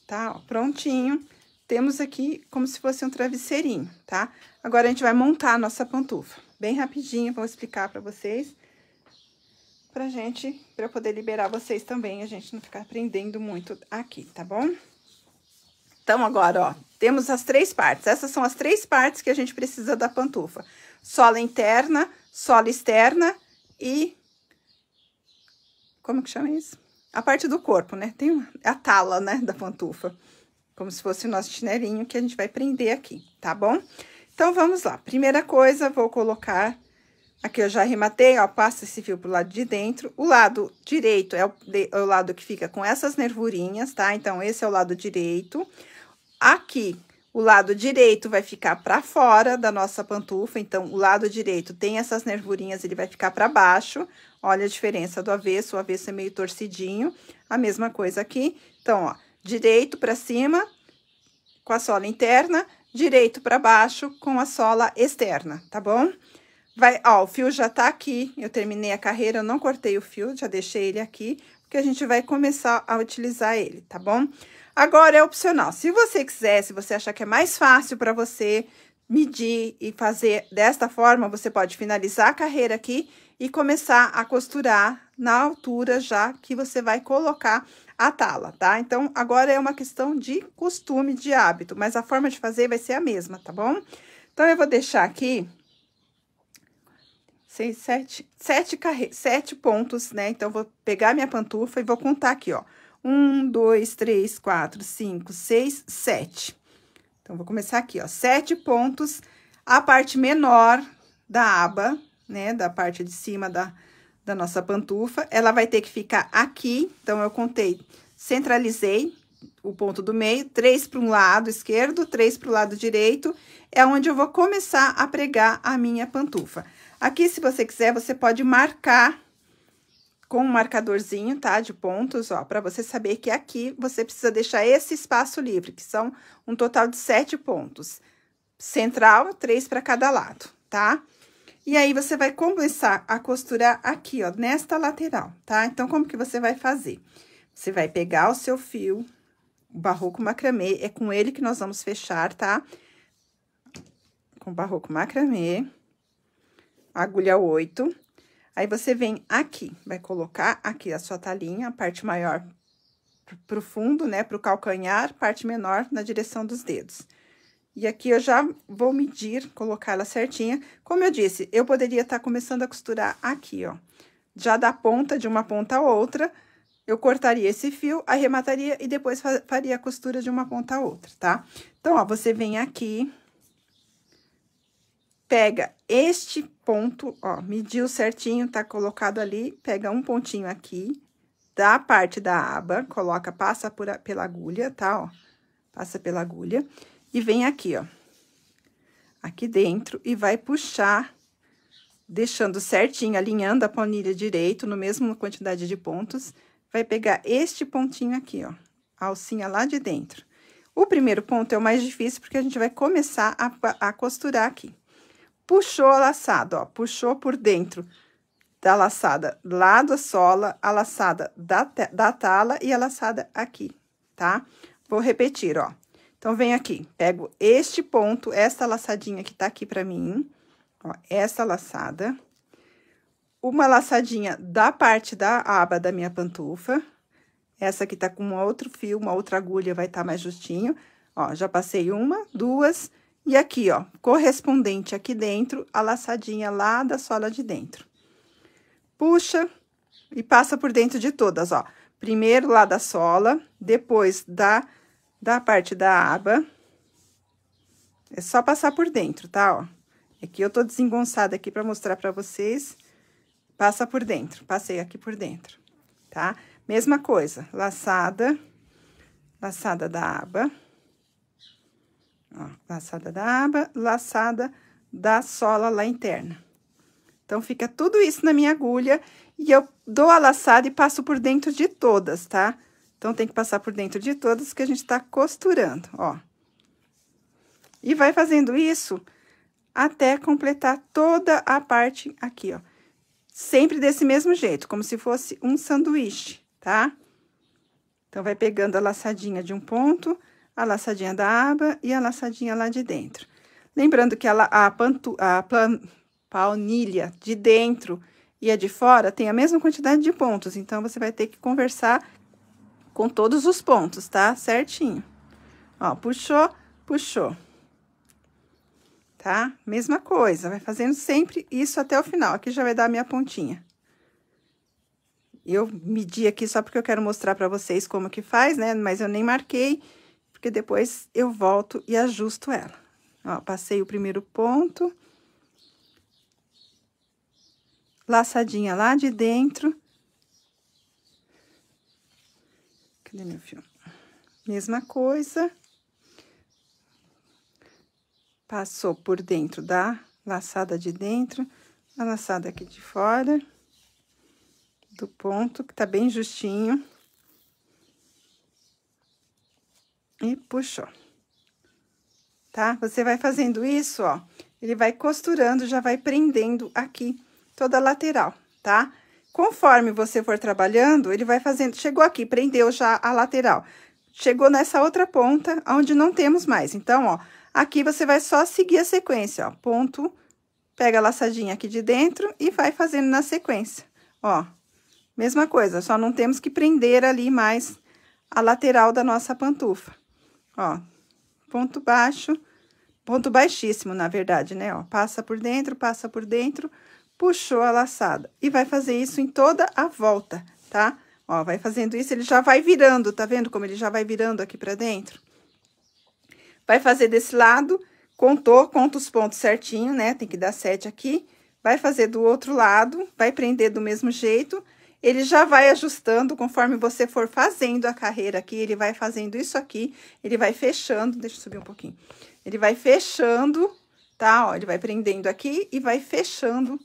tá? Ó, prontinho. Temos aqui como se fosse um travesseirinho, tá? Agora, a gente vai montar a nossa pantufa. Bem rapidinho, vou explicar pra vocês. Pra gente, pra poder liberar vocês também, a gente não ficar prendendo muito aqui, tá bom? Então, agora, ó, temos as três partes. Essas são as três partes que a gente precisa da pantufa. Sola interna, sola externa e... Como que chama isso? a parte do corpo, né? Tem a tala, né, da pantufa, como se fosse o nosso chinelinho que a gente vai prender aqui, tá bom? Então, vamos lá. Primeira coisa, vou colocar... Aqui eu já arrematei, ó, passo esse fio pro lado de dentro. O lado direito é o, de, é o lado que fica com essas nervurinhas, tá? Então, esse é o lado direito. Aqui, o lado direito vai ficar para fora da nossa pantufa, então o lado direito tem essas nervurinhas, ele vai ficar para baixo. Olha a diferença do avesso, o avesso é meio torcidinho. A mesma coisa aqui. Então, ó, direito para cima com a sola interna, direito para baixo com a sola externa, tá bom? Vai, ó, o fio já tá aqui, eu terminei a carreira, eu não cortei o fio, já deixei ele aqui, porque a gente vai começar a utilizar ele, tá bom? Agora é opcional. Se você quiser, se você achar que é mais fácil para você medir e fazer desta forma, você pode finalizar a carreira aqui e começar a costurar na altura já que você vai colocar a tala, tá? Então, agora é uma questão de costume, de hábito, mas a forma de fazer vai ser a mesma, tá bom? Então, eu vou deixar aqui seis, sete, sete, sete pontos, né? Então, vou pegar minha pantufa e vou contar aqui, ó. Um, dois, três, quatro, cinco, seis, sete. Então, vou começar aqui, ó, sete pontos, a parte menor da aba, né, da parte de cima da, da nossa pantufa. Ela vai ter que ficar aqui, então, eu contei, centralizei o ponto do meio, três para um lado esquerdo, três para o lado direito, é onde eu vou começar a pregar a minha pantufa. Aqui, se você quiser, você pode marcar com um marcadorzinho, tá? De pontos, ó, para você saber que aqui você precisa deixar esse espaço livre, que são um total de sete pontos. Central, três para cada lado, tá? E aí, você vai começar a costurar aqui, ó, nesta lateral, tá? Então, como que você vai fazer? Você vai pegar o seu fio, o barroco macramê, é com ele que nós vamos fechar, tá? Com barroco macramê, agulha oito Aí, você vem aqui, vai colocar aqui a sua talinha, a parte maior pro fundo, né, pro calcanhar, parte menor na direção dos dedos. E aqui eu já vou medir, colocar ela certinha. Como eu disse, eu poderia estar tá começando a costurar aqui, ó. Já da ponta, de uma ponta a outra, eu cortaria esse fio, arremataria e depois faria a costura de uma ponta a outra, tá? Então, ó, você vem aqui, pega este ponto, ó, mediu certinho, tá colocado ali, pega um pontinho aqui, da parte da aba, coloca, passa por, a, pela agulha, tá, ó, passa pela agulha, e vem aqui, ó, aqui dentro, e vai puxar, deixando certinho, alinhando a planilha direito, no mesmo quantidade de pontos, vai pegar este pontinho aqui, ó, alcinha lá de dentro. O primeiro ponto é o mais difícil, porque a gente vai começar a, a costurar aqui puxou a laçada, ó, puxou por dentro da laçada lá da sola, a laçada da, da tala e a laçada aqui, tá? Vou repetir, ó. Então, vem aqui, pego este ponto, esta laçadinha que tá aqui pra mim, ó, essa laçada, uma laçadinha da parte da aba da minha pantufa, essa que tá com outro fio, uma outra agulha vai estar tá mais justinho, ó, já passei uma, duas, três e aqui, ó, correspondente aqui dentro, a laçadinha lá da sola de dentro. Puxa e passa por dentro de todas, ó. Primeiro lá da sola, depois da, da parte da aba. É só passar por dentro, tá, ó. Aqui eu tô desengonçada aqui pra mostrar pra vocês. Passa por dentro, passei aqui por dentro, tá? Mesma coisa, laçada, laçada da aba. Ó, laçada da aba, laçada da sola lá interna. Então, fica tudo isso na minha agulha e eu dou a laçada e passo por dentro de todas, tá? Então, tem que passar por dentro de todas que a gente tá costurando, ó. E vai fazendo isso até completar toda a parte aqui, ó. Sempre desse mesmo jeito, como se fosse um sanduíche, tá? Então, vai pegando a laçadinha de um ponto a laçadinha da aba e a laçadinha lá de dentro. Lembrando que a, a, pantu, a plan, paunilha de dentro e a de fora tem a mesma quantidade de pontos, então, você vai ter que conversar com todos os pontos, tá? Certinho. Ó, puxou, puxou. Tá? Mesma coisa, vai fazendo sempre isso até o final. Aqui já vai dar a minha pontinha. Eu medi aqui só porque eu quero mostrar pra vocês como que faz, né? Mas eu nem marquei, porque depois eu volto e ajusto ela. Ó, passei o primeiro ponto. Laçadinha lá de dentro. Cadê meu fio? Mesma coisa. Passou por dentro da laçada de dentro, a laçada aqui de fora do ponto, que tá bem justinho. e puxou. Tá? Você vai fazendo isso, ó, ele vai costurando, já vai prendendo aqui toda a lateral, tá? Conforme você for trabalhando, ele vai fazendo, chegou aqui, prendeu já a lateral. Chegou nessa outra ponta, onde não temos mais. Então, ó, aqui você vai só seguir a sequência, ó, ponto, pega a laçadinha aqui de dentro e vai fazendo na sequência, ó. Mesma coisa, só não temos que prender ali mais a lateral da nossa pantufa ó, ponto baixo, ponto baixíssimo, na verdade, né? Ó, passa por dentro, passa por dentro, puxou a laçada. E vai fazer isso em toda a volta, tá? Ó, vai fazendo isso, ele já vai virando, tá vendo como ele já vai virando aqui pra dentro? Vai fazer desse lado, contou, conta os pontos certinho, né? Tem que dar sete aqui. Vai fazer do outro lado, vai prender do mesmo jeito ele já vai ajustando conforme você for fazendo a carreira aqui, ele vai fazendo isso aqui, ele vai fechando, deixa eu subir um pouquinho. Ele vai fechando, tá? Ó, ele vai prendendo aqui e vai fechando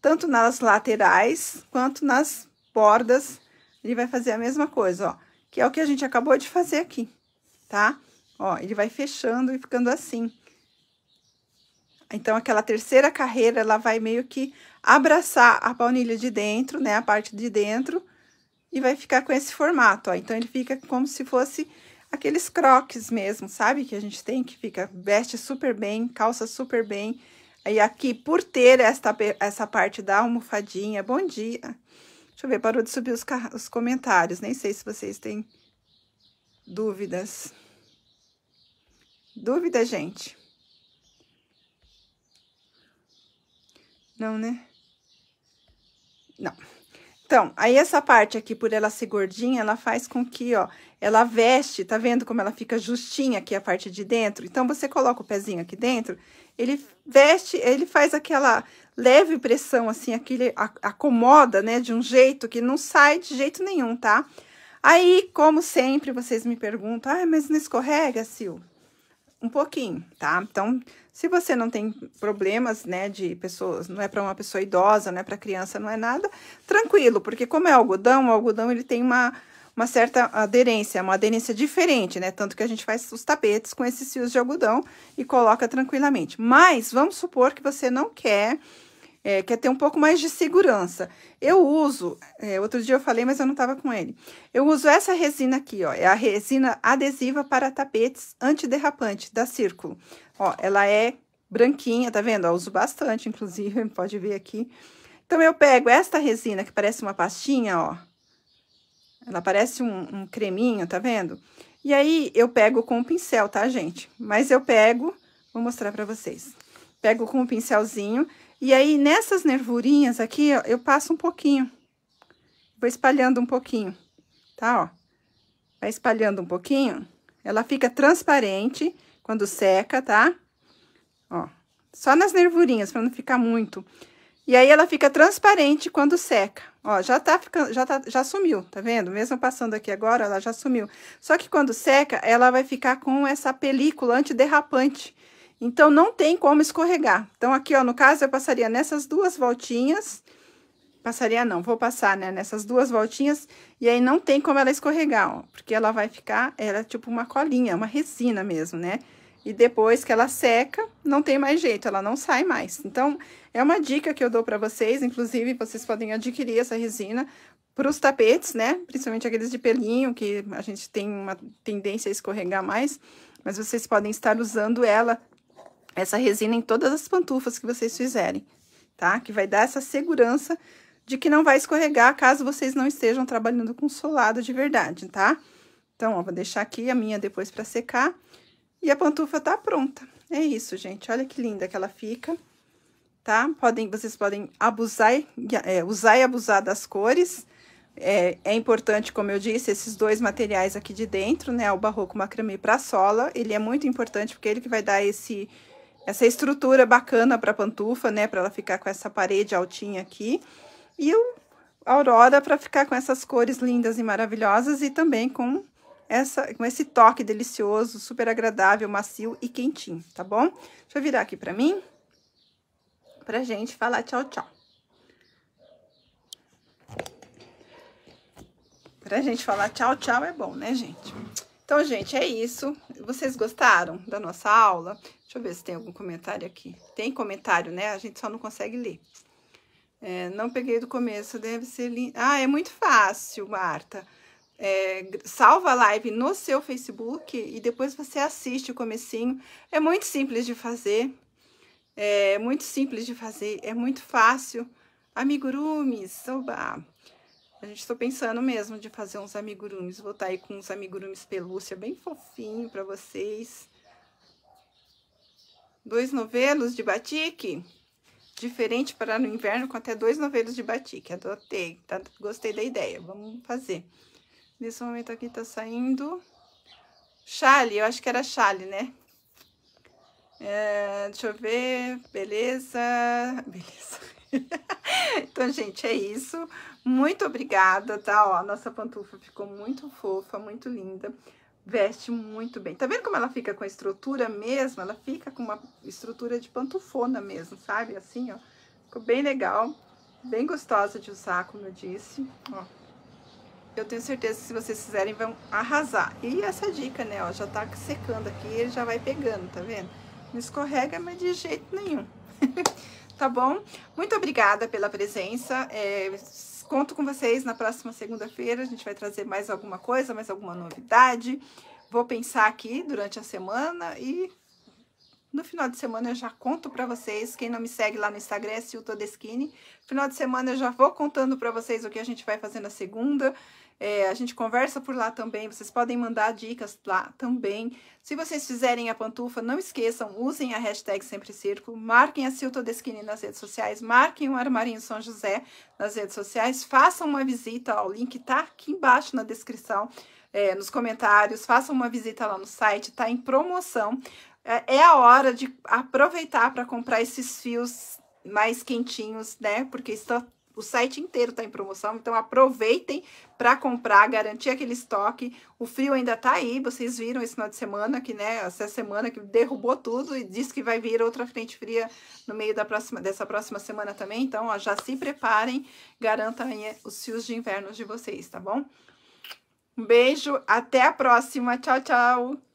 tanto nas laterais quanto nas bordas. Ele vai fazer a mesma coisa, ó, que é o que a gente acabou de fazer aqui, tá? Ó, ele vai fechando e ficando assim. Então, aquela terceira carreira, ela vai meio que abraçar a baunilha de dentro, né, a parte de dentro, e vai ficar com esse formato, ó. Então, ele fica como se fosse aqueles croques mesmo, sabe? Que a gente tem, que fica, veste super bem, calça super bem. Aí, aqui, por ter esta, essa parte da almofadinha, bom dia. Deixa eu ver, parou de subir os, os comentários, nem sei se vocês têm dúvidas. Dúvida, gente? Não, né? Não. Então, aí essa parte aqui, por ela ser gordinha, ela faz com que, ó, ela veste, tá vendo como ela fica justinha aqui a parte de dentro? Então, você coloca o pezinho aqui dentro, ele veste, ele faz aquela leve pressão, assim, aquele acomoda, né, de um jeito que não sai de jeito nenhum, tá? Aí, como sempre, vocês me perguntam, ah, mas não escorrega, Sil? Um pouquinho, tá? Então, se você não tem problemas, né, de pessoas, não é para uma pessoa idosa, não é para criança, não é nada, tranquilo, porque como é algodão, o algodão ele tem uma uma certa aderência, uma aderência diferente, né? Tanto que a gente faz os tapetes com esses fios de algodão e coloca tranquilamente. Mas vamos supor que você não quer, é, quer ter um pouco mais de segurança. Eu uso, é, outro dia eu falei, mas eu não tava com ele. Eu uso essa resina aqui, ó, é a resina adesiva para tapetes antiderrapante da Círculo. Ó, ela é branquinha, tá vendo? Eu uso bastante, inclusive, (laughs) pode ver aqui. Então, eu pego esta resina que parece uma pastinha, ó. Ela parece um, um creminho, tá vendo? E aí, eu pego com o pincel, tá, gente? Mas eu pego, vou mostrar pra vocês. Pego com o pincelzinho, e aí, nessas nervurinhas aqui, ó, eu passo um pouquinho. Vou espalhando um pouquinho, tá, ó? Vai espalhando um pouquinho, ela fica transparente quando seca, tá? Ó, só nas nervurinhas, pra não ficar muito. E aí, ela fica transparente quando seca. Ó, já tá ficando, já, tá, já sumiu, tá vendo? Mesmo passando aqui agora, ela já sumiu. Só que quando seca, ela vai ficar com essa película antiderrapante. Então, não tem como escorregar. Então, aqui, ó, no caso, eu passaria nessas duas voltinhas Passaria não, vou passar, né, nessas duas voltinhas, e aí não tem como ela escorregar, ó, porque ela vai ficar, ela é tipo uma colinha, uma resina mesmo, né? E depois que ela seca, não tem mais jeito, ela não sai mais. Então, é uma dica que eu dou para vocês, inclusive, vocês podem adquirir essa resina para os tapetes, né? Principalmente aqueles de pelinho, que a gente tem uma tendência a escorregar mais, mas vocês podem estar usando ela, essa resina, em todas as pantufas que vocês fizerem, tá? Que vai dar essa segurança de que não vai escorregar caso vocês não estejam trabalhando com solado de verdade, tá? Então, ó, vou deixar aqui a minha depois para secar. E a pantufa tá pronta. É isso, gente. Olha que linda que ela fica, tá? Podem, vocês podem abusar, é, usar e abusar das cores. É, é, importante, como eu disse, esses dois materiais aqui de dentro, né? O barroco macramê para sola. Ele é muito importante porque é ele que vai dar esse essa estrutura bacana para a pantufa, né? Para ela ficar com essa parede altinha aqui e o Aurora para ficar com essas cores lindas e maravilhosas e também com essa, com esse toque delicioso, super agradável, macio e quentinho, tá bom? Deixa eu virar aqui para mim, para gente falar tchau, tchau. Para gente falar tchau, tchau é bom, né, gente? Então, gente, é isso. Vocês gostaram da nossa aula? Deixa eu ver se tem algum comentário aqui. Tem comentário, né? A gente só não consegue ler. É, não peguei do começo, deve ser lindo. Ah, é muito fácil, Marta. É, salva a live no seu Facebook e depois você assiste o comecinho. É muito simples de fazer. É muito simples de fazer, é muito fácil. Amigurumis, soba. A gente estou pensando mesmo de fazer uns amigurumis. Vou estar tá aí com uns amigurumis pelúcia bem fofinho para vocês. Dois novelos de batique diferente para no inverno com até dois novelos de batik. Adotei, tá? Gostei da ideia. Vamos fazer. Nesse momento aqui tá saindo chale, eu acho que era chale, né? É, deixa eu ver, beleza, (laughs) beleza. então, gente, é isso. Muito obrigada, tá? Ó, nossa pantufa ficou muito fofa, muito linda. Veste muito bem. Tá vendo como ela fica com a estrutura mesmo? Ela fica com uma estrutura de pantufona mesmo, sabe? Assim, ó. Ficou bem legal. Bem gostosa de usar, como eu disse. Ó. Eu tenho certeza que se vocês fizerem, vão arrasar. E essa dica, né? Ó, já tá secando aqui ele já vai pegando, tá vendo? Não escorrega, mas de jeito nenhum. (laughs) tá bom? Muito obrigada pela presença. É Conto com vocês na próxima segunda-feira. A gente vai trazer mais alguma coisa, mais alguma novidade. Vou pensar aqui durante a semana e no final de semana eu já conto para vocês. Quem não me segue lá no Instagram é Sil Todeschini. Final de semana eu já vou contando para vocês o que a gente vai fazer na segunda. É, a gente conversa por lá também, vocês podem mandar dicas lá também. Se vocês fizerem a pantufa, não esqueçam, usem a hashtag Sempre Circo, marquem a Silta nas redes sociais, marquem o Armarinho São José nas redes sociais, façam uma visita, ó, o link tá aqui embaixo na descrição, é, nos comentários, façam uma visita lá no site, tá em promoção. É, é a hora de aproveitar para comprar esses fios mais quentinhos, né? Porque está o site inteiro está em promoção, então aproveitem para comprar, garantir aquele estoque. O frio ainda está aí, vocês viram esse final de semana que, né, essa semana que derrubou tudo e diz que vai vir outra frente fria no meio da próxima, dessa próxima semana também. Então, ó, já se preparem, garantam os fios de inverno de vocês, tá bom? Um beijo, até a próxima. Tchau, tchau.